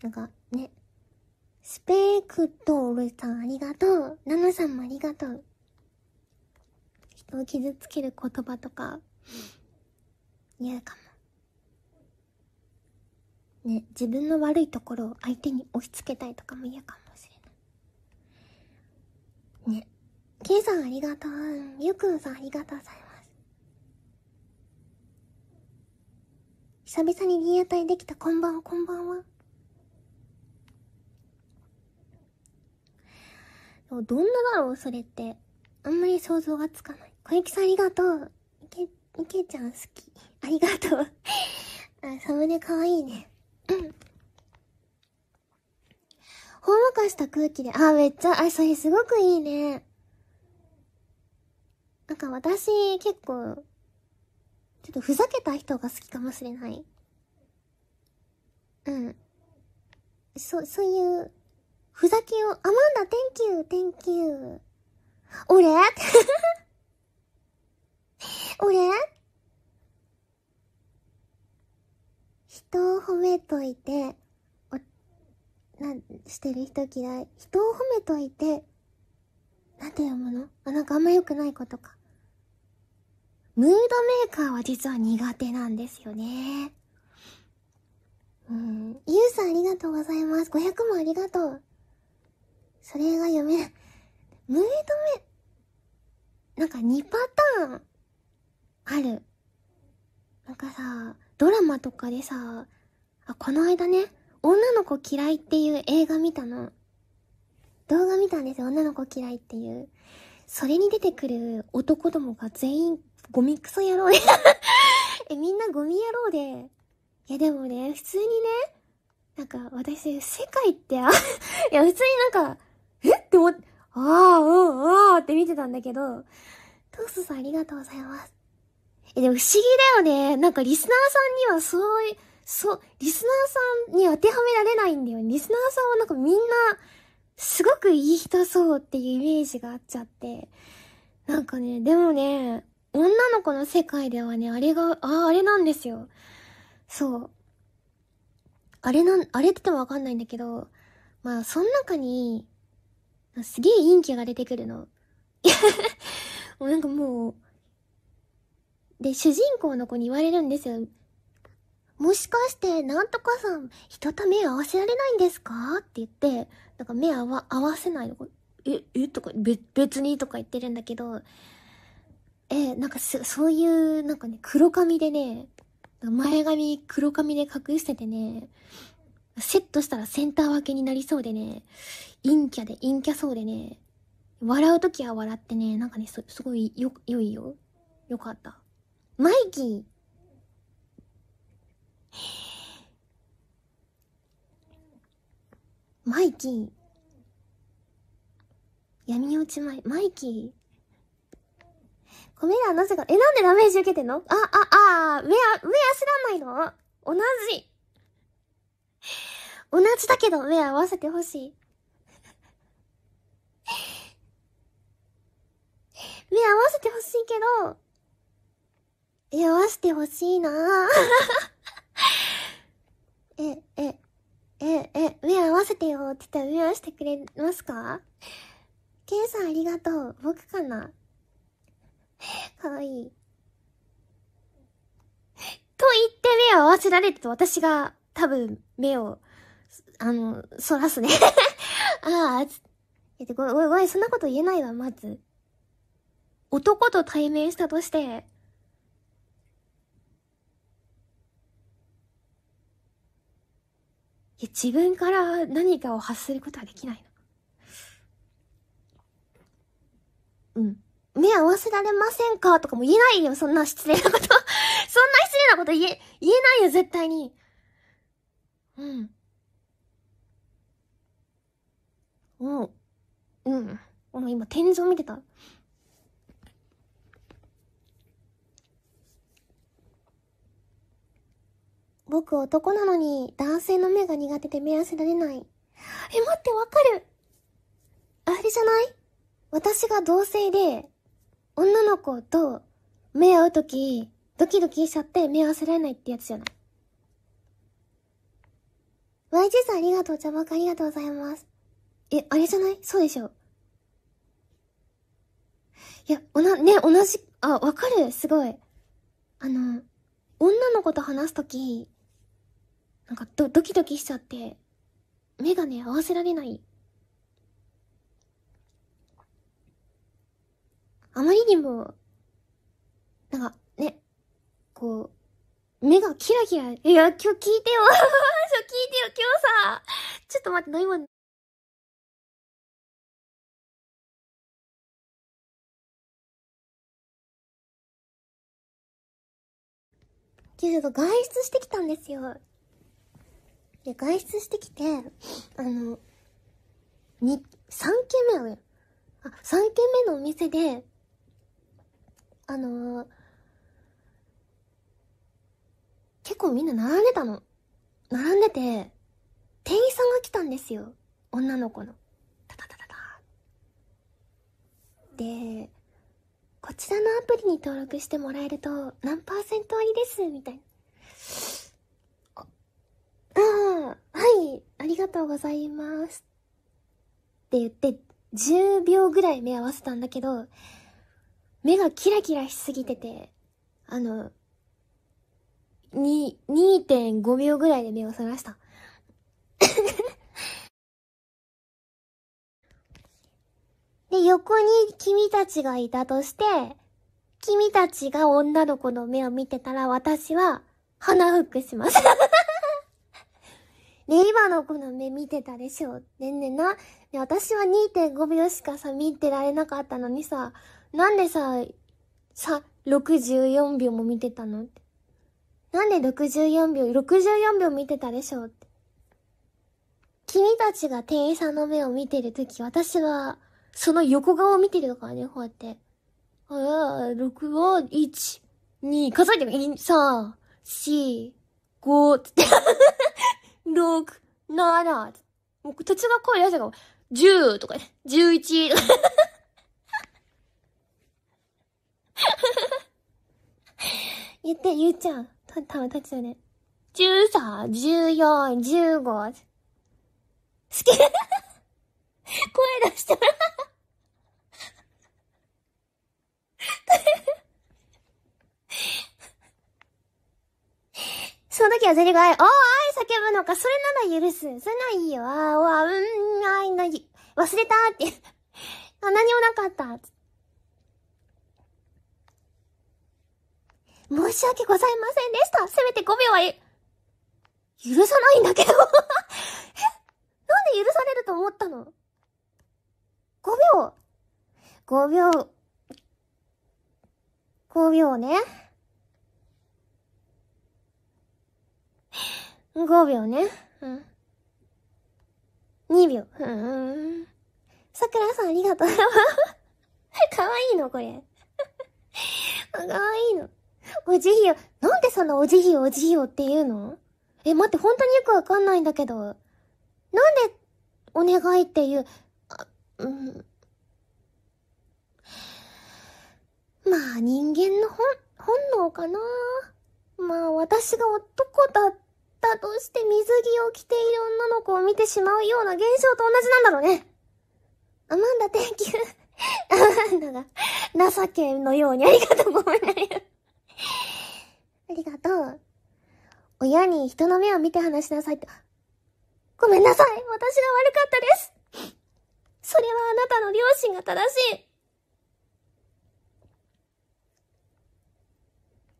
なんかね、スペクトルさんありがとう。ナナさんもありがとう。人を傷つける言葉とか、言うかも。ね、自分の悪いところを相手に押し付けたいとかも言うかもしれない。ね。ケイさんありがとう。ゆくんさんありがとうございます。久々にリアタイできたこんばんは、こんばんは。どんなだろう、それって。あんまり想像がつかない。小雪さんありがとう。いけ、いけちゃん好き。ありがとう。あ、サムネかわいいね。うん。ほんわかした空気で、あ、めっちゃ、あ、それすごくいいね。なんか私、結構、ちょっとふざけた人が好きかもしれない。うん。そそういうふざけよう。アマンダ、テンキュー、テンキュー。俺 俺人を褒めといて、お、な、してる人嫌い。人を褒めといて、なんて読むのあ、なんかあんま良くないことか。ムードメーカーは実は苦手なんですよね。うん。ゆうさんありがとうございます。500もありがとう。それが読めムードメ、なんか2パターンある。なんかさ、ドラマとかでさ、あ、この間ね、女の子嫌いっていう映画見たの。動画見たんですよ、女の子嫌いっていう。それに出てくる男どもが全員ゴミクソ野郎で え、みんなゴミ野郎で。いやでもね、普通にね、なんか私、世界ってあ、いや普通になんか、えって思って、ああ、うん、ああって見てたんだけど、トースさんありがとうございます。え、でも不思議だよね。なんかリスナーさんにはそういう、そう、リスナーさんに当てはめられないんだよ。リスナーさんはなんかみんな、すごくいい人そうっていうイメージがあっちゃって。なんかね、でもね、女の子の世界ではね、あれが、ああ、あれなんですよ。そう。あれなん、あれって言ってもわかんないんだけど、まあ、その中に、すげえ陰気が出てくるの。もうなんかもう、で、主人公の子に言われるんですよ。もしかして、なんとかさん、人と目合わせられないんですかって言って、なんか目合わ合わせないの。え、えとか、べ、別にとか言ってるんだけど、え、なんかす、そういう、なんかね、黒髪でね、前髪黒髪で隠しててね、セットしたらセンター分けになりそうでね、陰キャで陰キャそうでね、笑うときは笑ってね、なんかね、すごいよ、良いよ。よかった。マイキーマイキー闇落ちマイ、マイキーコメラなぜか、え、なんでダメージ受けてんのあ、あ、あ、ウェア、ウェア知らないの同じ。同じだけど目合わせてほしい。目合わせてほしいけど、目合わせてほしいな え、え、え、え、目合わせてよって言ったら目合わせてくれますかケイさんありがとう。僕かな。かわいい。と言って目を合わせられてと私が多分、目を、あの、そらすね ああ、つって、ごめん、ごめん、そんなこと言えないわ、まず。男と対面したとして、いや、自分から何かを発することはできないの。うん。目合わせられませんかとかも言えないよ、そんな失礼なこと そんな失礼なこと言え、言えないよ、絶対に。うん。おう。うん。お今天井見てた。僕男なのに男性の目が苦手で目わせられない。え、待ってわかるあれじゃない私が同性で、女の子と目合うとき、ドキドキしちゃって目合わせられないってやつじゃない YG さんありがとう、ジャバカありがとうございます。え、あれじゃないそうでしょ。いや、おな、ね、同じ、あ、わかるすごい。あの、女の子と話すとき、なんかド、ドキドキしちゃって、目がね、合わせられない。あまりにも、なんか、ね、こう、目がキラキラ。いや、今日聞いてよ。聞いてよ、今日さ。ちょっと待って、飲み物。け外出してきたんですよ。で、外出してきて、あの、に、3軒目あ、3軒目のお店で、あのー、結構みんな並んでたの。並んでて、店員さんが来たんですよ。女の子の。タタタタタ。で、こちらのアプリに登録してもらえると何パーセント割です、みたいな。あ、ああ、はい、ありがとうございます。って言って、10秒ぐらい目合わせたんだけど、目がキラキラしすぎてて、あの、に、2.5秒ぐらいで目を覚ました。で、横に君たちがいたとして、君たちが女の子の目を見てたら私は鼻フックしますね、今の子の目見てたでしょねんねんな。ね、私は2.5秒しかさ、見てられなかったのにさ、なんでさ、さ、64秒も見てたのって。なんで64秒、64秒見てたでしょうって。君たちが店員さんの目を見てるとき、私は、その横顔を見てるからね、こうやって。ああ、6は、1、2、数えても、3、4、5、つって、6、7、もう途中が声出したかも。10とかね、11とか。言って、言うちゃう。た、ぶん、たちよね。13、14、15。好き 声出してら その時はゼリが愛、おー、愛叫ぶのか、それなら許す。それならいいよ。あー、わー、うん、愛、なぎ、忘れたって。あ、何もなかった。申し訳ございませんでした。せめて5秒は許さないんだけどえ、なんで許されると思ったの ?5 秒。5秒。5秒ね。5秒ね。うん。2秒。うん。桜さんありがとう。かわいいのこれ。かわいいの。おじひよ、なんでそのおじひよおじひよって言うのえ、待って、本当によくわかんないんだけど。なんで、お願いっていう、あ、うん。まあ、人間の本、本能かな。まあ、私が男だったとして水着を着ている女の子を見てしまうような現象と同じなんだろうね。アマンダ、天 h a n k アマンダが、情けのようにありがとうございます。ありがとう。親に人の目を見て話しなさいって。ごめんなさい私が悪かったですそれはあなたの両親が正しい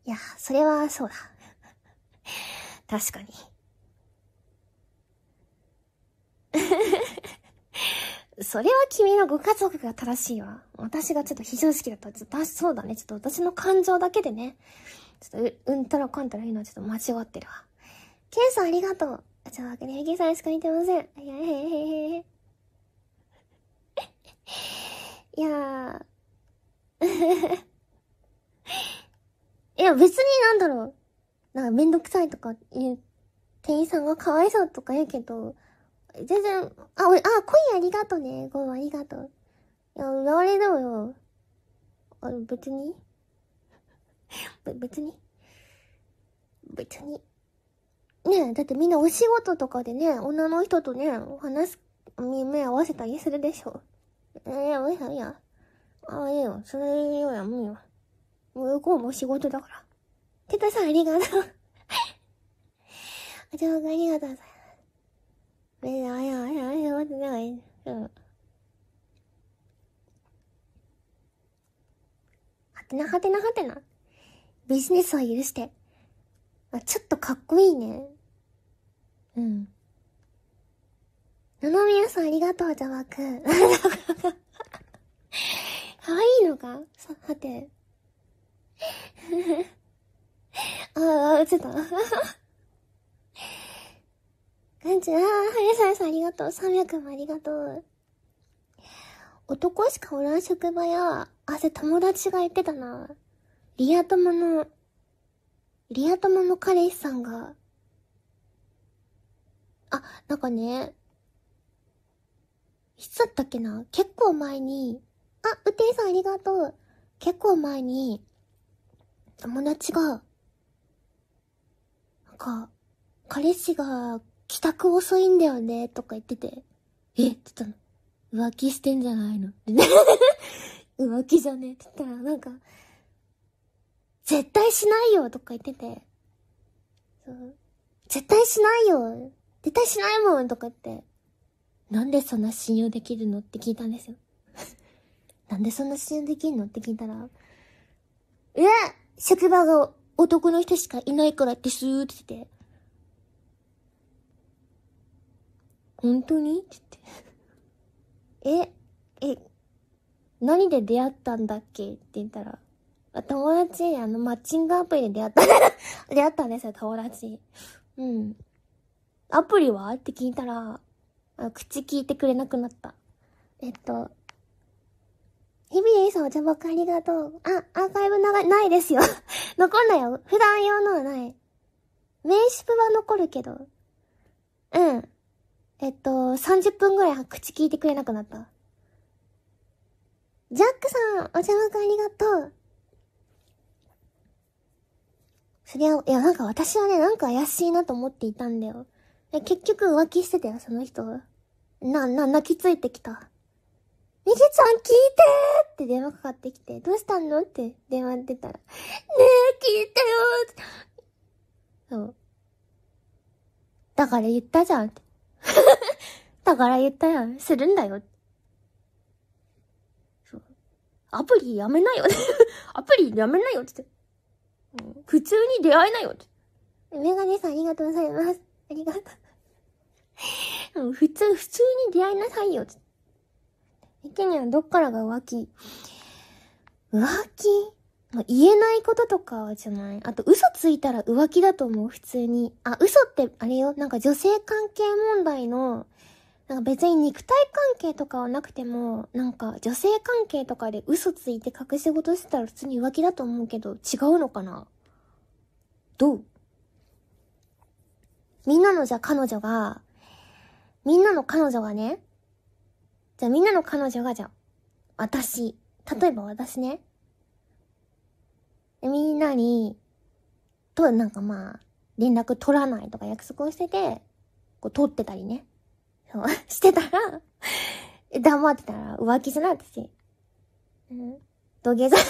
いや、それはそうだ。確かに。それは君のご家族が正しいわ。私がちょっと非常識だったちょっと、そうだね。ちょっと私の感情だけでね。ちょっとう、うんたらかんたら言うのはちょっと間違ってるわ。ケイさんありがとう。ちょ、ね、ケイさんしかってません。へへへへへ。いやー。いや、別になんだろう。なんかめんどくさいとか言う、店員さんがかわいそうとか言うけど、全然、あ、俺、あ、コインありがとね。ごめん、ありがとう。いや、奪われだもよ。あの、別に 別に別に。ねえ、だってみんなお仕事とかでね、女の人とね、話す、目合わせたりするでしょ。ええ、おいやいや。ああ、いいよ。それよや、もうよ。向こうも仕事だから。てたさん、ありがとう。お上手ありがとう別に、あや、あや、あや、こはてなはてなはてな。ビジネスは許して。あ、ちょっとかっこいいね。うん。七宮さんありがとう、ジャワくん。かわいいのかさ、はて。ああ、映った。んち、あはやさんさんありがとう。300もありがとう。男しかおらん職場や、あ、せ友達が言ってたな。リア友の、リア友の彼氏さんが、あ、なんかね、いつだったっけな結構前に、あ、うていさんありがとう。結構前に、友達が、なんか、彼氏が帰宅遅いんだよね、とか言ってて、えって言ったの。浮気してんじゃないのってね。浮気じゃねって言ったら、なんか、絶対しないよとか言ってて、そう。絶対しないよ絶対しないもんとか言って、なんでそんな信用できるのって聞いたんですよ。なんでそんな信用できるのって聞いたら、え職場が男の人しかいないからってすーって言って、本当にって言ってえ、え、何で出会ったんだっけって言ったら、友達、あの、マッチングアプリで出会った。出会ったんですよ、友達。うん。アプリはって聞いたら、口聞いてくれなくなった。えっと、日々エいさんお茶ばっかありがとう。あ、アーカイブない、ないですよ。残んなよ。普段用のはない。名刺符は残るけど。うん。えっと、30分ぐらい口聞いてくれなくなった。ジャックさん、お邪魔子ありがとう。そりゃ、いや、なんか私はね、なんか怪しいなと思っていたんだよ。結局浮気してたよ、その人。な、な、泣きついてきた。みきちゃん聞いてーって電話かかってきて、どうしたのって電話出たら、ねえ、聞いてよーそう。だから言ったじゃんって。だから言ったよ。するんだよ。アプリやめなよ。アプリやめなよって。普通に出会えなよって。メガネさんありがとうございます。ありがとう。普通、普通に出会いなさいよって。ケニどっからが浮気浮気言えないこととかじゃないあと嘘ついたら浮気だと思う、普通に。あ、嘘ってあれよ、なんか女性関係問題の、なんか別に肉体関係とかはなくても、なんか女性関係とかで嘘ついて隠し事してたら普通に浮気だと思うけど、違うのかなどうみんなのじゃ彼女が、みんなの彼女がね、じゃあみんなの彼女がじゃあ、私、例えば私ね、みんなに、と、なんかまあ、連絡取らないとか約束をしてて、こう、取ってたりね。そう、してたら黙ってたら浮気じゃな、私。うん。土下座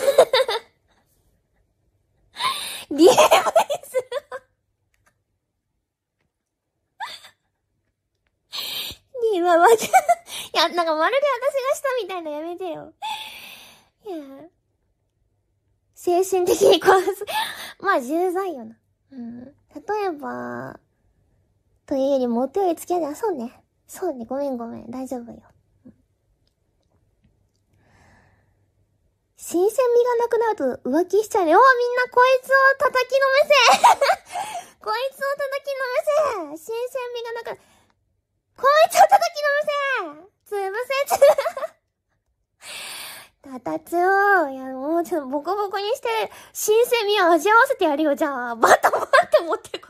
リエマにする。リエマ、わか、いや、なんかまるで私がしたみたいなやめてよ。いや。精神的に壊す まあ、重罪よな。うん。例えば、というより、もとより付き合いで、あ、そうね。そうね。ごめんごめん。大丈夫よ。うん、新鮮味がなくなると浮気しちゃうね。おみんなこいつを叩きのめせ こいつを叩きのめせ新鮮味がなくなる。こいつを叩きのめせ潰せつたたつを、いや、もうちょっとボコボコにして、新鮮味を味わわせてやるよ、じゃあ。バタバって持ってこ。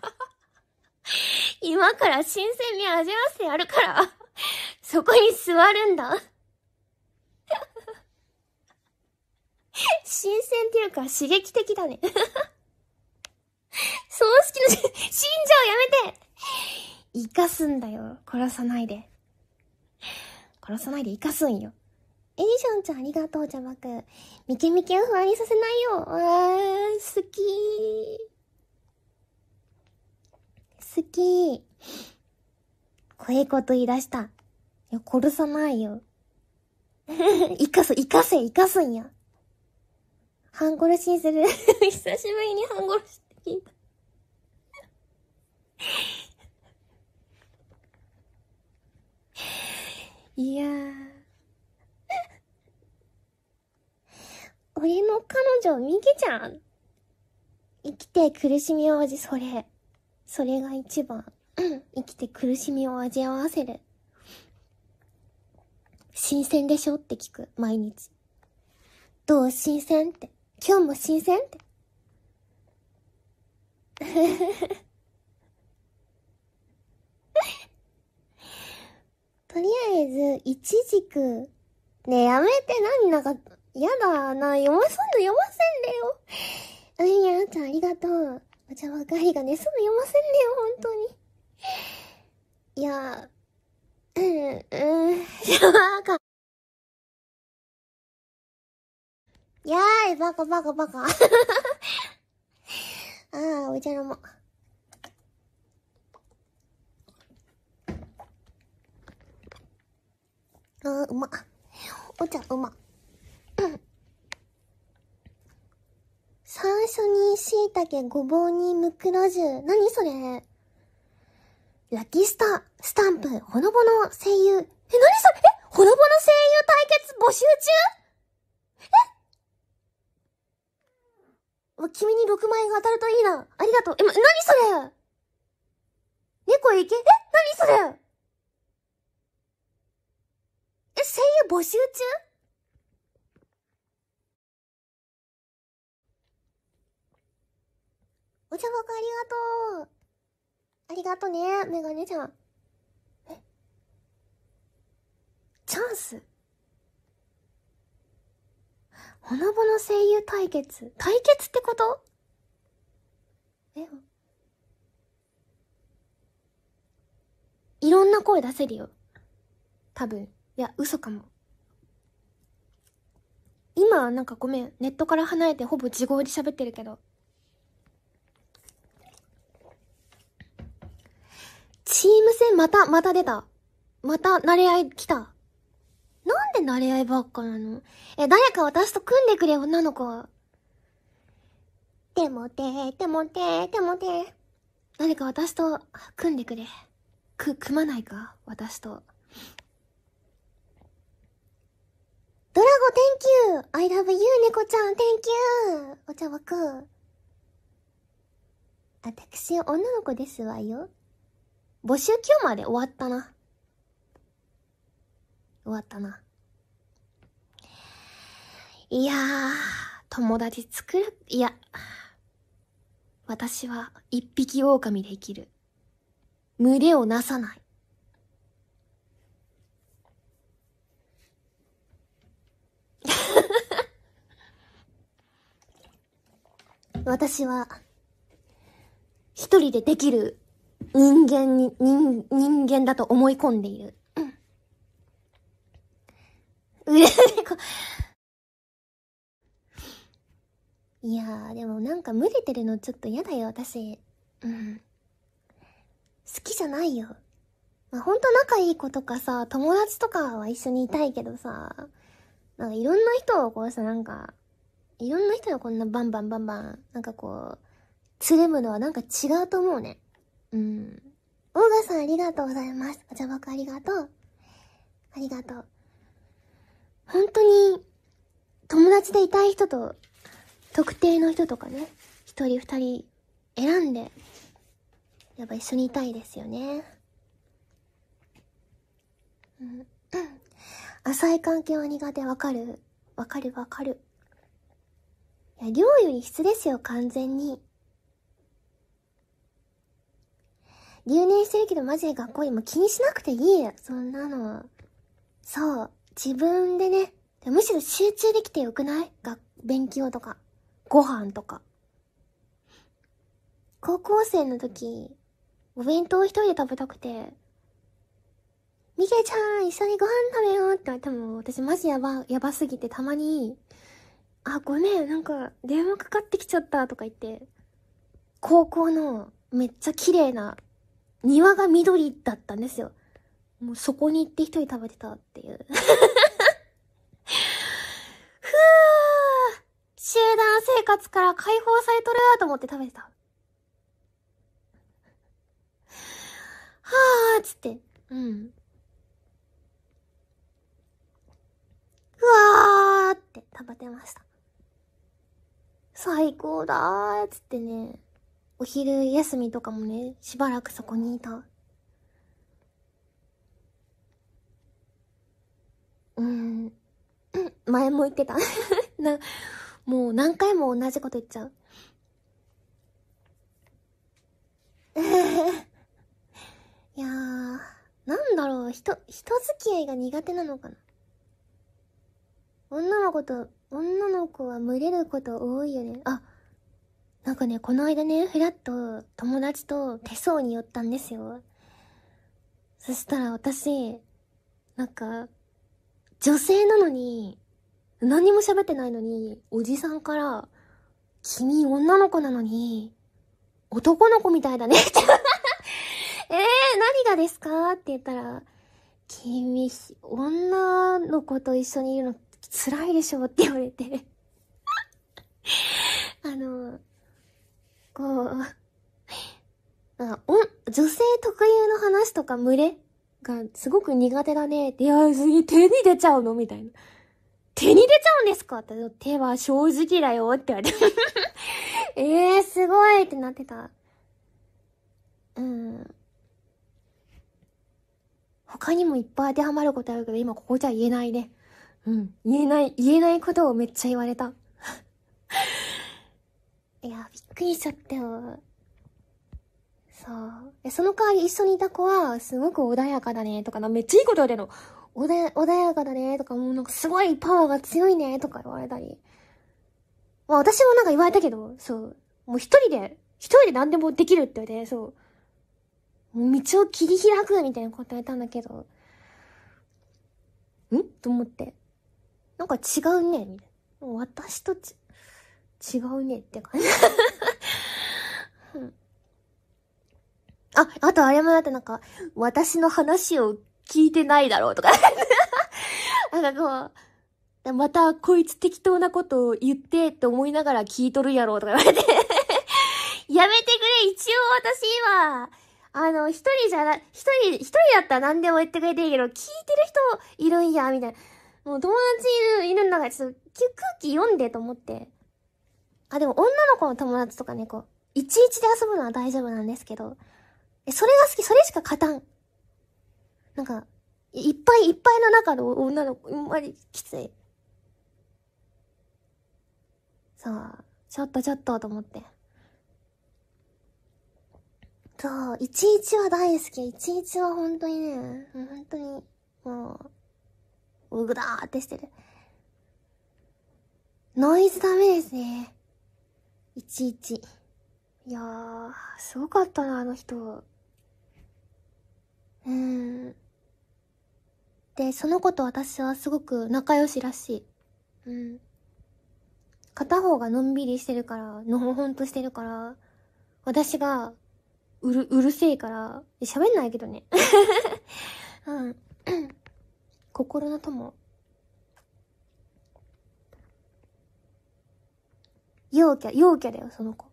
今から新鮮味味わわせてやるから。そこに座るんだ。新鮮っていうか刺激的だね。葬式の、心情やめて生かすんだよ。殺さないで。殺さないで生かすんよ。エディションちゃんありがとう、じゃばく。みけみけを不安にさせないよ。わー、好き好き怖いこと言い出した。いや、殺さないよ。生かす、生かせ、生かすんや。半殺しにする。久しぶりに半殺しって聞いた。いやー。俺の彼女、ミキちゃん。生きて苦しみを味、それ。それが一番。生きて苦しみを味わわせる。新鮮でしょって聞く、毎日。どう新鮮って。今日も新鮮って。とりあえず、いちじく。ねえ、やめて、何なんか、やだな、読ませんの読ませんでよ。うん、やあちゃんありがとう。お茶はかりがね、すぐ読ませんでよ、本当に。いや、うん、うん、シャか。やーい、バカバカバカ。ああ、お茶飲もう。あうま。お茶、うま。山初に椎茸、ごぼうにくろじゅな何それラティスタ、スタンプ、ほのぼの声優。え、何それえ、ほのぼの声優対決募集中え君に6万円が当たるといいな。ありがとう。え、ま、何それ猫行けえ、何それえ、声優募集中お茶枠ありがとう。ありがとね、メガネちゃん。えチャンスほのぼの声優対決。対決ってことえいろんな声出せるよ。多分。いや、嘘かも。今、なんかごめん。ネットから離れてほぼ自業で喋ってるけど。チーム戦また、また出た。また、慣れ合い来た。なんで慣れ合いばっかなのえ、誰か私と組んでくれ、女の子。でもて、でもて、でもて。誰か私と組んでくれ。く、組まないか私と。ドラゴ、thank you!I love you, 猫ちゃん、thank you! お茶わく。私、女の子ですわよ。募集今日まで終わったな。終わったな。いやー、友達作る、いや、私は一匹狼で生きる。群れをなさない。私は、一人でできる人間に、人、人間だと思い込んでいる。うん。うれ猫。いやー、でもなんか群れてるのちょっと嫌だよ、私。うん。好きじゃないよ。まあ、ほんと仲いい子とかさ、友達とかは一緒にいたいけどさ、なんかいろんな人をこうさ、なんか、いろんな人がこんなバンバンバンバン、なんかこう、つれむのはなんか違うと思うね。うん。オーガさんありがとうございます。お茶箱ありがとう。ありがとう。本当に、友達でいたい人と、特定の人とかね、一人二人選んで、やっぱ一緒にいたいですよね。うん。浅い関係は苦手。わかるわかるわかる。いや、量より質ですよ、完全に。留年してるけどマジで学校今気にしなくていい。そんなの。そう。自分でね。むしろ集中できてよくないが、勉強とか。ご飯とか。高校生の時、お弁当一人で食べたくて、ミケちゃん、一緒にご飯食べようって言われても、私マジやば、やばすぎてたまに、あ、ごめん、なんか電話かかってきちゃったとか言って、高校のめっちゃ綺麗な庭が緑だったんですよ。もうそこに行って一人食べてたっていう。ふぅ集団生活から解放されとると思って食べてた。はぁーつって。うん。ふわーって食べてました。最高だーつってね。お昼休みとかもね、しばらくそこにいた。うん。前も言ってた な、もう何回も同じこと言っちゃう。いやー、なんだろう、人、人付き合いが苦手なのかな。女の子と、女の子は群れること多いよね。あ、なんかね、この間ね、ふらっと友達と手相に寄ったんですよ。そしたら私、なんか、女性なのに、何も喋ってないのに、おじさんから、君女の子なのに、男の子みたいだね えー、何がですかって言ったら、君、女の子と一緒にいるの辛いでしょって言われてあの、こう、なんか、女性特有の話とか群れがすごく苦手だねって、いや、次手に出ちゃうのみたいな。手に出ちゃうんですかって、手は正直だよって言われて。ええすごいってなってた。うん。他にもいっぱい当てはまることあるけど、今ここじゃ言えないね。うん。言えない、言えないことをめっちゃ言われた。いや、びっくりしちゃったよ。そう。え、その代わり一緒にいた子は、すごく穏やかだね、とかな、めっちゃいいこと言われるの。穏や、穏やかだね、とか、もうなんかすごいパワーが強いね、とか言われたり。まあ私もなんか言われたけど、そう。もう一人で、一人で何でもできるって言われて、そう。もう道を切り開くみたいなこと言われたんだけど、んと思って。なんか違うね、みたいな。私とち、違うねって感じあ、あとあれもだってなんか、私の話を聞いてないだろうとかなんかこう、またこいつ適当なことを言ってって思いながら聞いとるやろうとか言われてやめてくれ一応私今、あの、一人じゃな、一人、一人だったら何でも言ってくれていいけど、聞いてる人いるんや、みたいな。もう友達いる、いるんだから、ちょっと空気読んでと思って。あ、でも女の子の友達とかね、こう、いちいちで遊ぶのは大丈夫なんですけど、え、それが好き、それしか勝たん。なんか、いっぱいいっぱいの中の女の子、うんまりきつい。さあ、ちょっとちょっとと思って。そう、いちは大好き。いちいちは本当にね、本当に、もう、うぐだーってしてる。ノイズダメですね。11いやーすごかったなあの人うんでその子と私はすごく仲良しらしいうん片方がのんびりしてるからのほほんとしてるから私がうるうるせえから喋んないけどね うん 心の友陽キャ、陽キャだよ、その子。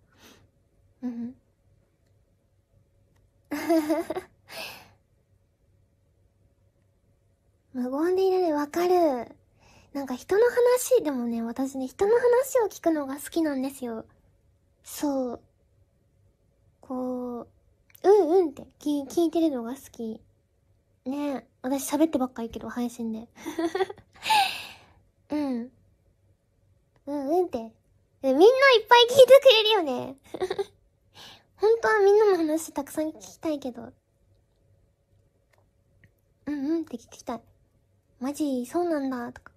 うん。無言でいられる、わかる。なんか人の話、でもね、私ね、人の話を聞くのが好きなんですよ。そう。こう、うんうんって聞聞いてるのが好き。ねえ、私喋ってばっかりけど、配信で。うん。うんうんってみんないっぱい聞いてくれるよね。本当はみんなの話たくさん聞きたいけど。うんうんって聞きたい。マジ、そうなんだ、とか。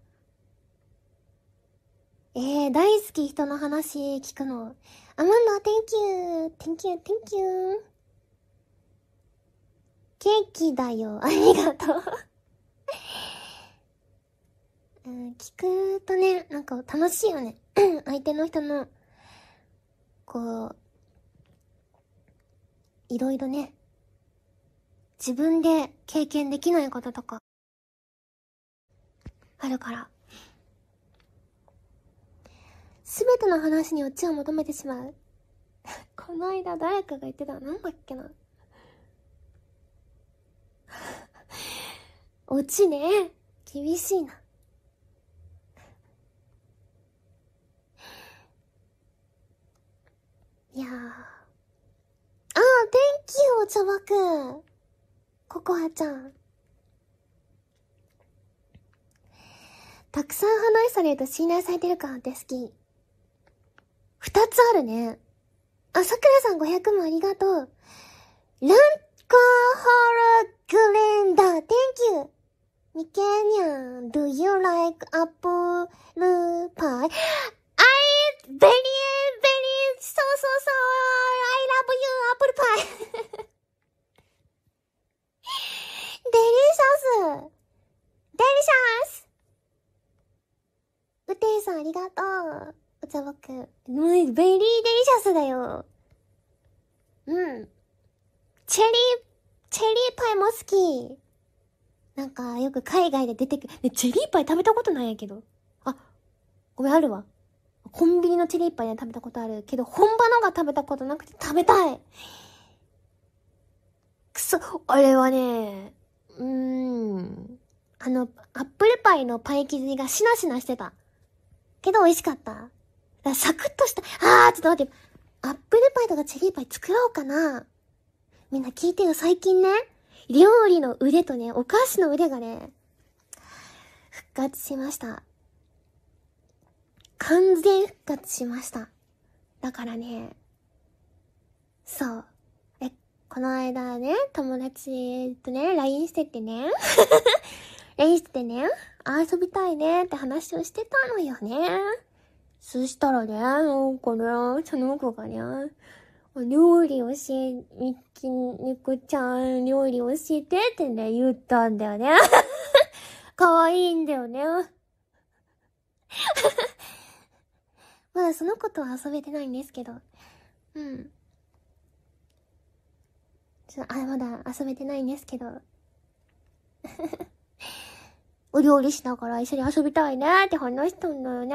えー、大好き人の話聞くの。アマンダ、thank you!thank you, thank you! ケーキだよ。ありがとう うん、聞くとね、なんか楽しいよね。相手の人の、こう、いろいろね、自分で経験できないこととか、あるから。すべての話にオチを求めてしまう。この間誰かが言ってた、なんだっけな。オチね。厳しいな。いやー。ああ、thank you, 茶葉くココアちゃん。たくさん話されると信頼されてる感って好き。二つあるね。あ、桜さん500もありがとう。ランコーハログレンダー、thank you! みけにゃん、do you like apple pie? I, b e r s そうそうそう !I love you, apple pie! デリシャスデリシャスうていさんありがとううつぼく。もう、ベリーデリシャスだようん。チェリー、チェリーパイも好きなんか、よく海外で出てくる。ね、チェリーパイ食べたことないやけど。あ、ごめん、あるわ。コンビニのチェリーパイで食べたことあるけど、本場のが食べたことなくて食べたいくそ、あれはね、うーん。あの、アップルパイのパイ生地がしなしなしてた。けど美味しかった。サクッとした、あー、ちょっと待って、アップルパイとかチェリーパイ作ろうかな。みんな聞いてよ、最近ね、料理の腕とね、お菓子の腕がね、復活しました。完全復活しました。だからね、そう。え、この間ね、友達とね、LINE しててね、LINE しててね、遊びたいねって話をしてたのよね。そしたらね、なんかね、その子がね、料理教え、ミッキーくちゃん料理教えてってね、言ったんだよね。かわいいんだよね。まだその子とは遊べてないんですけど、うん。ちょっと、あ、まだ遊べてないんですけど、お料理しながら一緒に遊びたいねって話したんだよね。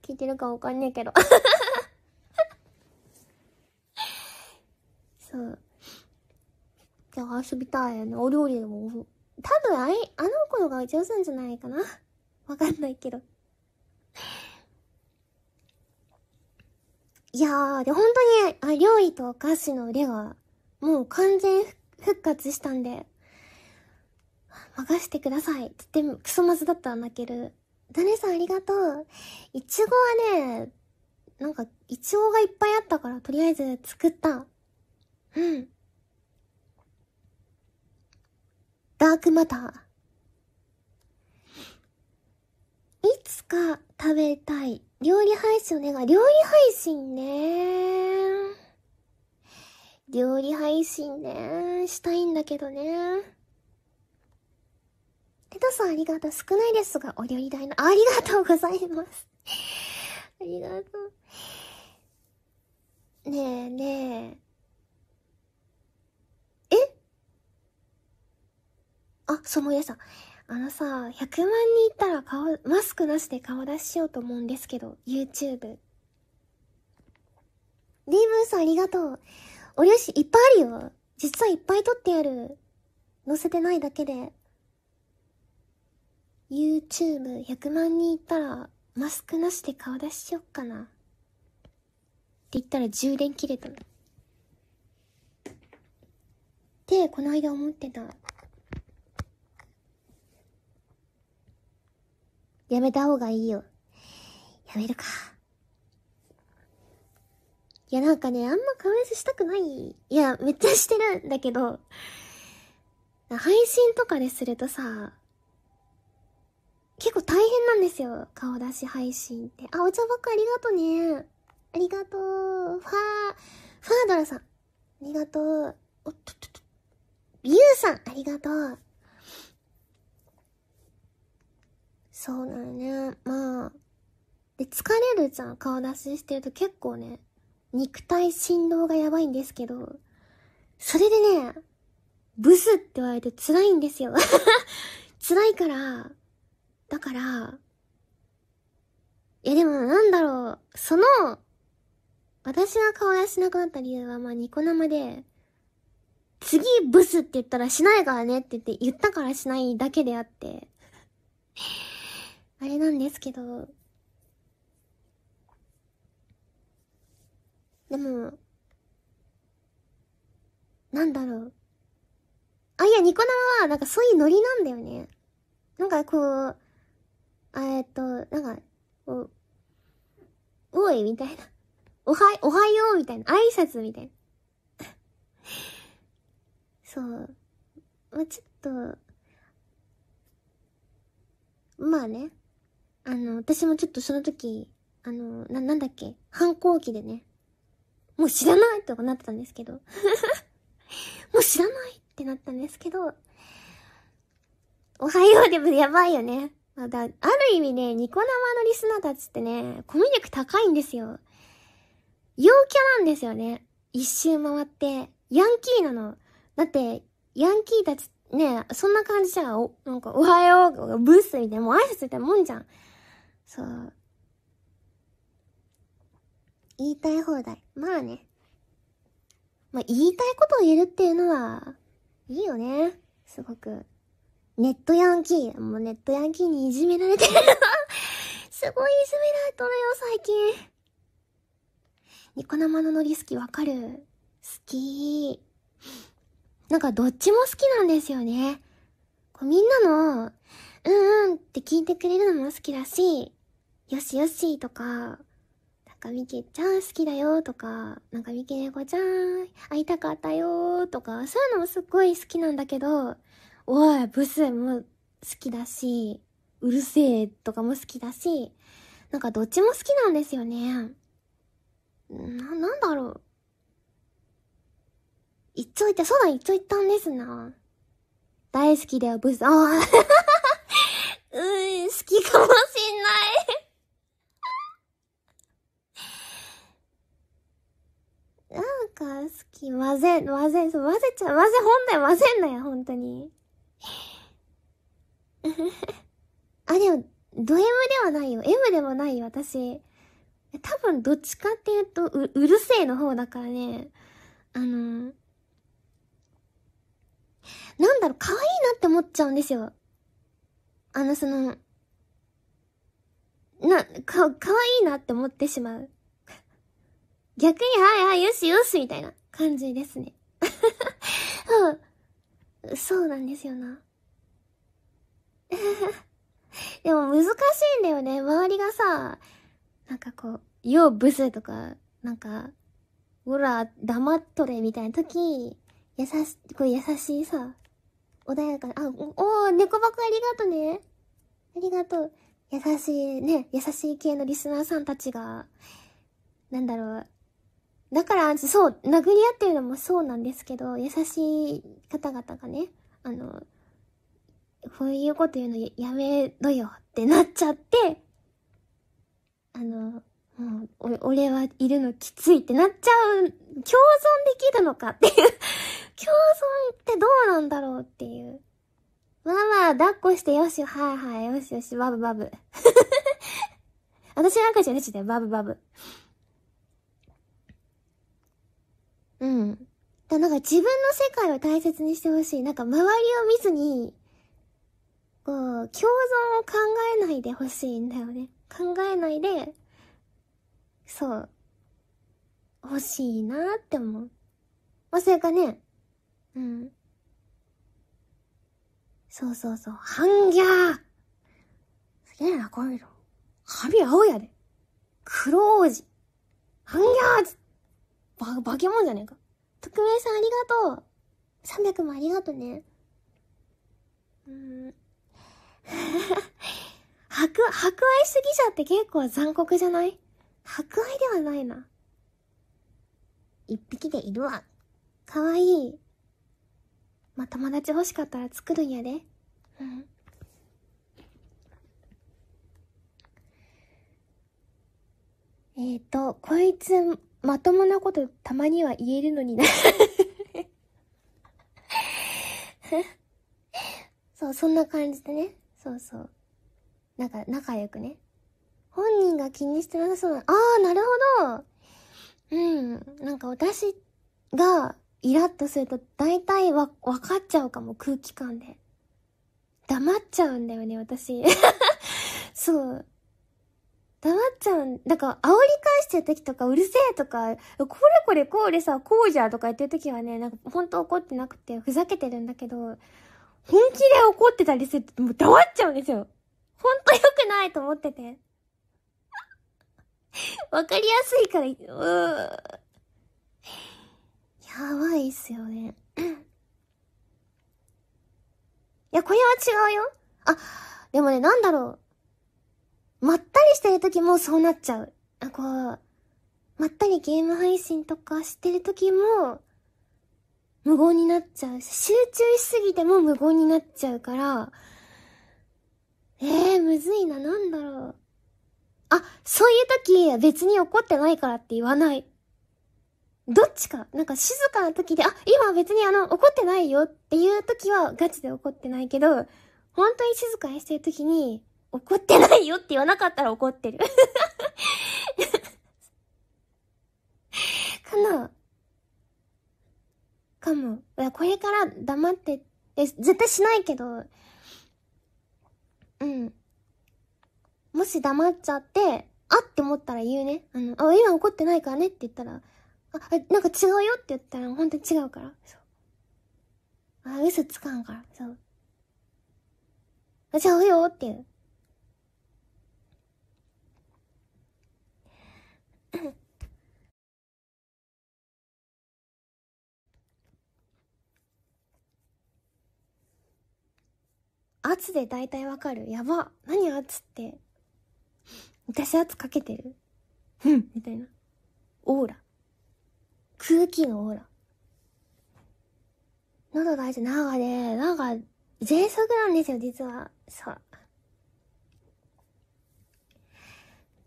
聞いてるかわかんねえけど そう。じゃあ遊びたいよね。お料理でも。多分あい、あの子のが上手なんじゃないかな。わかんないけど。いやー、で、本当に、あ、料理とお菓子の腕が、もう完全復活したんで、任してください。って言って、クソまずだったら泣ける。ダネさんありがとう。いちごはね、なんか、いちごがいっぱいあったから、とりあえず作った。うん。ダークマター。いつか食べたい料理配信お願い。料理配信ね。料理配信ね。したいんだけどね。テトさんありがとう。少ないですが、お料理代の、ありがとうございます。ありがとう。ねえねえ。えあ、そのやさん。あのさ、100万人いったら顔、マスクなしで顔出ししようと思うんですけど、YouTube。リーブンさんありがとう。お料紙いっぱいあるよ。実はいっぱい撮ってやる。載せてないだけで。YouTube100 万人いったら、マスクなしで顔出ししよっかな。って言ったら充電切れたの。って、この間思ってた。やめた方がいいよ。やめるか。いや、なんかね、あんま顔出ししたくない。いや、めっちゃしてるんだけど、配信とかでするとさ、結構大変なんですよ。顔出し配信って。あ、お茶ばっかありがとうね。ありがとう。ファー、ファードラさん。ありがとう。おっとっとっと。ビューさん、ありがとう。そうだね。まあ。で、疲れるじゃん。顔出ししてると結構ね、肉体振動がやばいんですけど、それでね、ブスって言われて辛いんですよ。辛いから、だから、いやでもなんだろう、その、私が顔出しなくなった理由はまあニコ生で、次ブスって言ったらしないからねって言って言ったからしないだけであって。あれなんですけど、でも、なんだろう。あ、いや、ニコ生は、なんかそういうノリなんだよね。なんかこう、えっと、なんか、お、おい、みたいな。おは、おはよう、みたいな。挨拶みたいな。そう。まあ、ちょっと、まあね。あの、私もちょっとその時、あの、な、なんだっけ、反抗期でね、もう知らないとかなってたんですけど、もう知らないってなったんですけど、おはようでもやばいよね。まだ、ある意味ね、ニコ生のリスナーたちってね、コミュ力高いんですよ。陽キャなんですよね。一周回って。ヤンキーなの。だって、ヤンキーたち、ね、そんな感じじゃお、なんか、おはよう、ブースみたいな、もう挨拶みたいなもんじゃん。そう。言いたい放題。まあね。まあ、言いたいことを言えるっていうのは、いいよね。すごく。ネットヤンキー。もうネットヤンキーにいじめられてる。すごいいじめられとるよ、最近。ニコ生のノリ好きわかる好きなんかどっちも好きなんですよね。こうみんなの、うんうんって聞いてくれるのも好きだし、よしよしとか、かみけちゃん好きだよとか、かみけ猫ちゃん会いたかったよとか、そういうのもすっごい好きなんだけど、おい、ブスも好きだし、うるせえとかも好きだし、なんかどっちも好きなんですよね。な、なんだろう。一丁言って、そうだ、一丁言ったんですな。大好きだよ、ブス。ああ。うん、好きかもしんない。か好き。混ぜ、混ぜ、そう、混ぜちゃう。混ぜ、本来混ぜんなよ、本当に。あ、でも、ド M ではないよ。M でもないよ、私。多分、どっちかっていうと、う、うるせえの方だからね。あのー、なんだろう、可愛いなって思っちゃうんですよ。あの、その、な、か、可愛いなって思ってしまう。逆に、はいはい、よしよし、みたいな感じですね。そうなんですよな。でも難しいんだよね。周りがさ、なんかこう、ようブスとか、なんか、ほら、黙っとれみたいな時、優し、こう優しいさ、穏やかな、あ、おお猫箱ありがとね。ありがとう。優しい、ね、優しい系のリスナーさんたちが、なんだろう、だから、そう、殴り合ってるのもそうなんですけど、優しい方々がね、あの、こういうこと言うのやめろよってなっちゃって、あの、もう、俺はいるのきついってなっちゃう、共存できるのかっていう共存ってどうなんだろうっていう。まあまあ、抱っこしてよし、はいはい、よしよし、バブバブ。私なんかじゃねちで、バブバブ。うん。だなんか自分の世界を大切にしてほしい。なんか周りを見ずに、こう、共存を考えないでほしいんだよね。考えないで、そう、欲しいなって思う。まあ、それかね、うん。そうそうそう、ハンギャーすげえな、こういうの。髪青やで。黒王子。ハンギャーば、化け物じゃねえか。特命さんありがとう。300もありがとね。うーん。博、博愛主義者って結構残酷じゃない博愛ではないな。一匹でいるわ。かわいい。まあ、友達欲しかったら作るんやで。うん。えっ、ー、と、こいつ、まともなことたまには言えるのにな そう、そんな感じでね。そうそう。なんか、仲良くね。本人が気にしてなさそうな、ああ、なるほどうん。なんか私がイラッとすると大体わ、分かっちゃうかも、空気感で。黙っちゃうんだよね、私。そう。黙っちゃうん。だから、煽り返してる時とか、うるせえとか、これこれこれさ、こうじゃとか言ってる時はね、なんか、本当怒ってなくて、ふざけてるんだけど、本気で怒ってたりすると、もう黙っちゃうんですよ。ほんと良くないと思ってて。わかりやすいから、うやばいっすよね。いや、これは違うよ。あ、でもね、なんだろう。まったりしてる時もそうなっちゃう。あ、こう、まったりゲーム配信とかしてる時も、無言になっちゃうし、集中しすぎても無言になっちゃうから、ええー、むずいな、なんだろう。あ、そういう時、別に怒ってないからって言わない。どっちか。なんか静かな時で、あ、今別にあの、怒ってないよっていう時はガチで怒ってないけど、本当に静かにしてる時に、怒ってないよって言わなかったら怒ってるかなかも。いや、これから黙ってって、絶対しないけど、うん。もし黙っちゃって、あって思ったら言うね。あの、あ、今怒ってないからねって言ったら、あ、なんか違うよって言ったら本当に違うから。そう。あ、嘘つかんから。そう。あ、違うよっていう。圧で大体わかる。やば。何圧って。私圧かけてるうん。みたいな。オーラ。空気のオーラ。喉大事。なんかね、なんか、喘息なんですよ、実は。そう。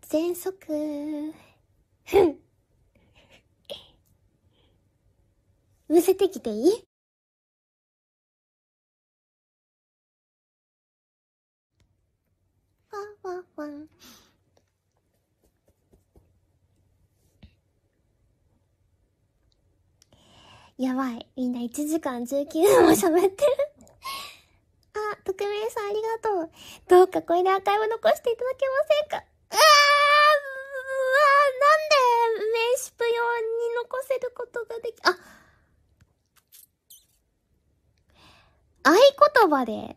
喘息。ふん。むせてきていいやばい。みんな1時間19分も喋ってる あ、匿名さんありがとう。どうかこれでアーカイブ残していただけませんかうわーうわーなんで名詞プ用に残せることができ、あ合言葉で。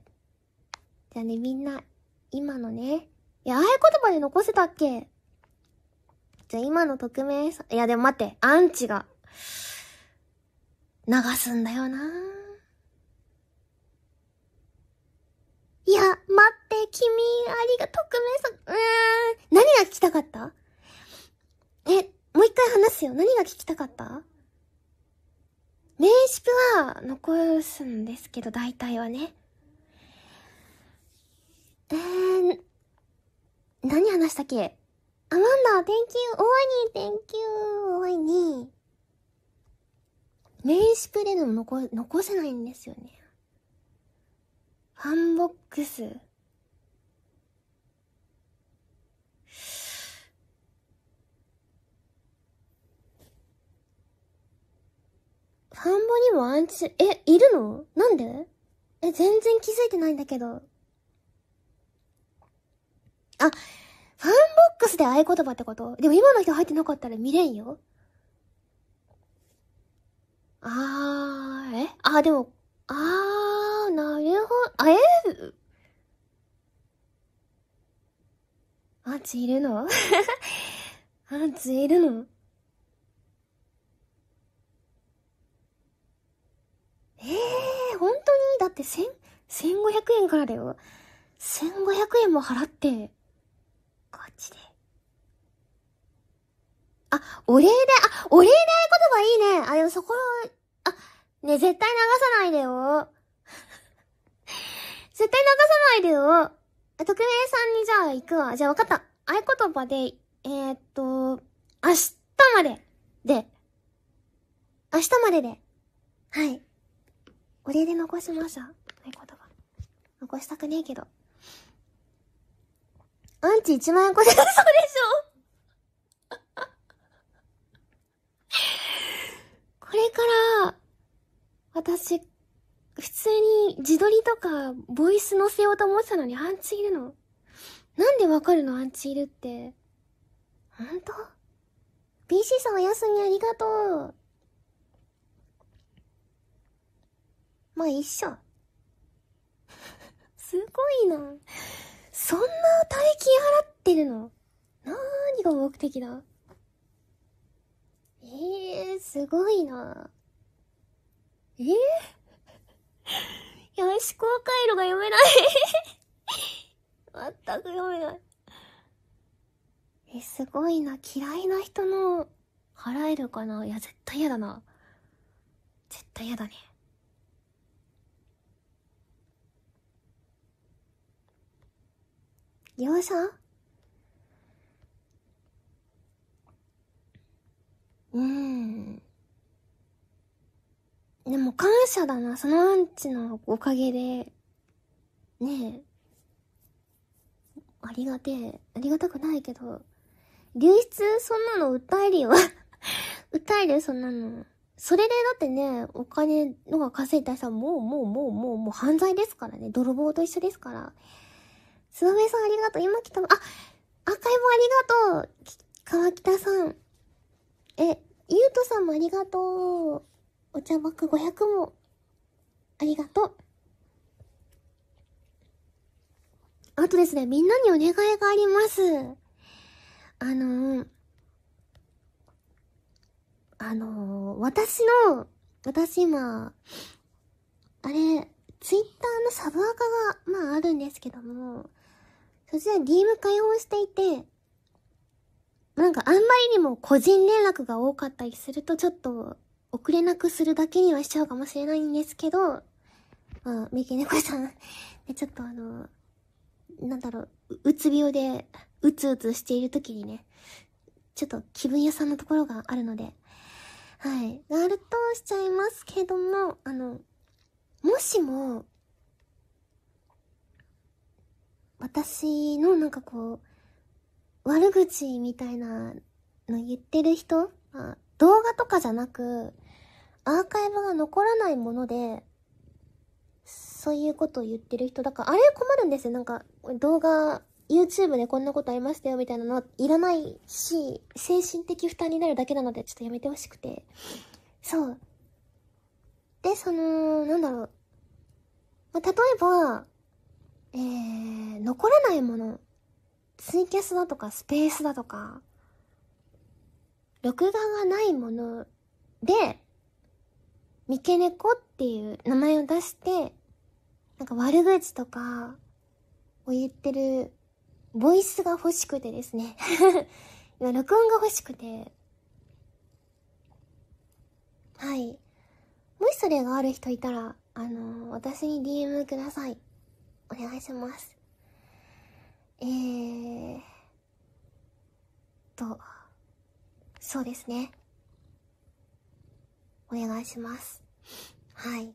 じゃあね、みんな、今のね。いや、合言葉で残せたっけじゃあ今の匿名さん、いやでも待って、アンチが。流すんだよな。いや、待って、君、ありがとう、特命さうーん。何が聞きたかったえ、もう一回話すよ。何が聞きたかった名詞は残すんですけど、大体はね。えー、何話したっけアマンダ、Thank you, 大いに、Thank you, 大いに。名刺プレでも残、残せないんですよね。ファンボックス。ファンボにもアンチ、え、いるのなんでえ、全然気づいてないんだけど。あ、ファンボックスで合言葉ってことでも今の人入ってなかったら見れんよ。あー、えあ、でも、あー、なるほど、あ、えあんちいるの あんちいるのええー、本当にだって千、千五百円からだよ。千五百円も払って、こっちで。あ、お礼で、あ、お礼で合言葉いいね。あ、でもそこ、あ、ね、絶対流さないでよ。絶対流さないでよ。特命さんにじゃあ行くわ。じゃあ分かった。合言葉で、えー、っと、明日までで。明日までで。はい。お礼で残しました。合言葉。残したくねえけど。アンチ1万円超えそうでしょこれから、私、普通に自撮りとか、ボイス載せようと思ってたのにアンチいるの。なんでわかるのアンチいるって。ほんと ?BC さんお休みありがとう。まあ一緒。すごいな。そんな大金払ってるの何が目的だえー、すごいな。えー、い や、思考回路が読めない 全く読めない。え、すごいな。嫌いな人の払えるかないや、絶対嫌だな。絶対嫌だね。さん。うん。でも感謝だな。そのアンチのおかげで、ねえ。ありがてえ。ありがたくないけど。流出そんなの訴えるよ。訴えるそんなの。それでだってね、お金のが稼いだ人はもうもうもうもうもう犯罪ですからね。泥棒と一緒ですから。すばめさんありがとう。今来た、あ、赤いもありがとう。川北さん。え、ゆうとさんもありがとう。お茶枠500も。ありがとう。あとですね、みんなにお願いがあります。あのー、あのー、私の、私今、あれ、ツイッターのサブアカが、まああるんですけども、そちら DM 開放していて、なんかあんまりにも個人連絡が多かったりするとちょっと遅れなくするだけにはしちゃうかもしれないんですけど、まあ、三毛猫さんね、ちょっとあの、なんだろう、うつ病で、うつうつしている時にね、ちょっと気分屋さんのところがあるので、はい、があるとしちゃいますけども、あの、もしも、私のなんかこう、悪口みたいなの言ってる人、まあ、動画とかじゃなく、アーカイブが残らないもので、そういうことを言ってる人、だからあれ困るんですよ。なんか、動画、YouTube でこんなことありましたよみたいなのはいらないし、精神的負担になるだけなのでちょっとやめてほしくて。そう。で、その、なんだろう。まあ、例えば、えー、残らないものツイキャスだとかスペースだとか、録画がないもので、三毛猫っていう名前を出して、なんか悪口とかを言ってるボイスが欲しくてですね 今、録音が欲しくて。はい。もしそれがある人いたら、あのー、私に DM ください。お願いします。えーと、そうですね。お願いします。はい。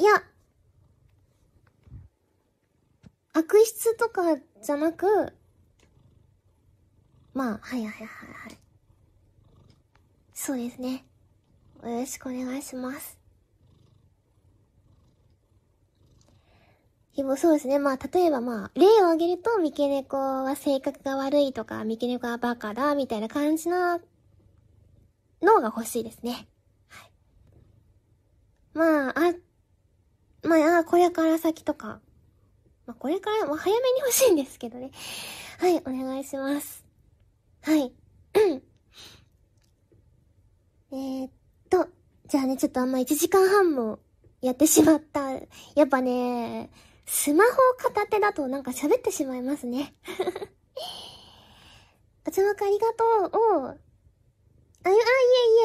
いや、悪質とかじゃなく、まあ、はいはいはいはい。そうですね。よろしくお願いします。でもそうですね。まあ、例えばまあ、例を挙げると、三毛猫は性格が悪いとか、三毛猫はバカだ、みたいな感じの、脳が欲しいですね。はい。まあ、あ、まあ、これから先とか、まあ、これから、まあ、早めに欲しいんですけどね。はい、お願いします。はい。えー、っと、じゃあね、ちょっとあんま1時間半もやってしまった。やっぱね、スマホ片手だとなんか喋ってしまいますね。あ つまくありがとう。おあ、あ、いえい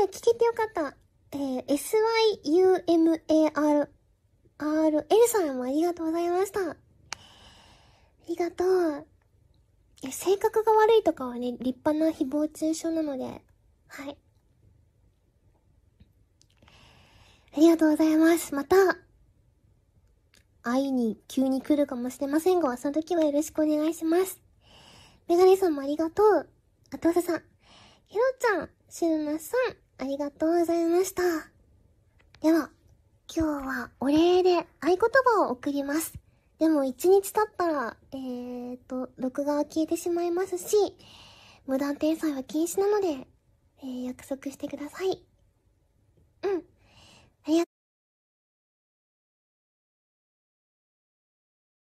え、聞けてよかった。えー、syumar, r, l さんもありがとうございました。ありがとう。性格が悪いとかはね、立派な誹謗中傷なので、はい。ありがとうございます。また、会いに急に来るかもしれませんが、その時はよろしくお願いします。メガネさんもありがとう。あとささん、ひろちゃん、しるなさん、ありがとうございました。では、今日はお礼で合言葉を送ります。でも一日経ったら、えーと、録画は消えてしまいますし、無断転載は禁止なので、えー、約束してください。うん。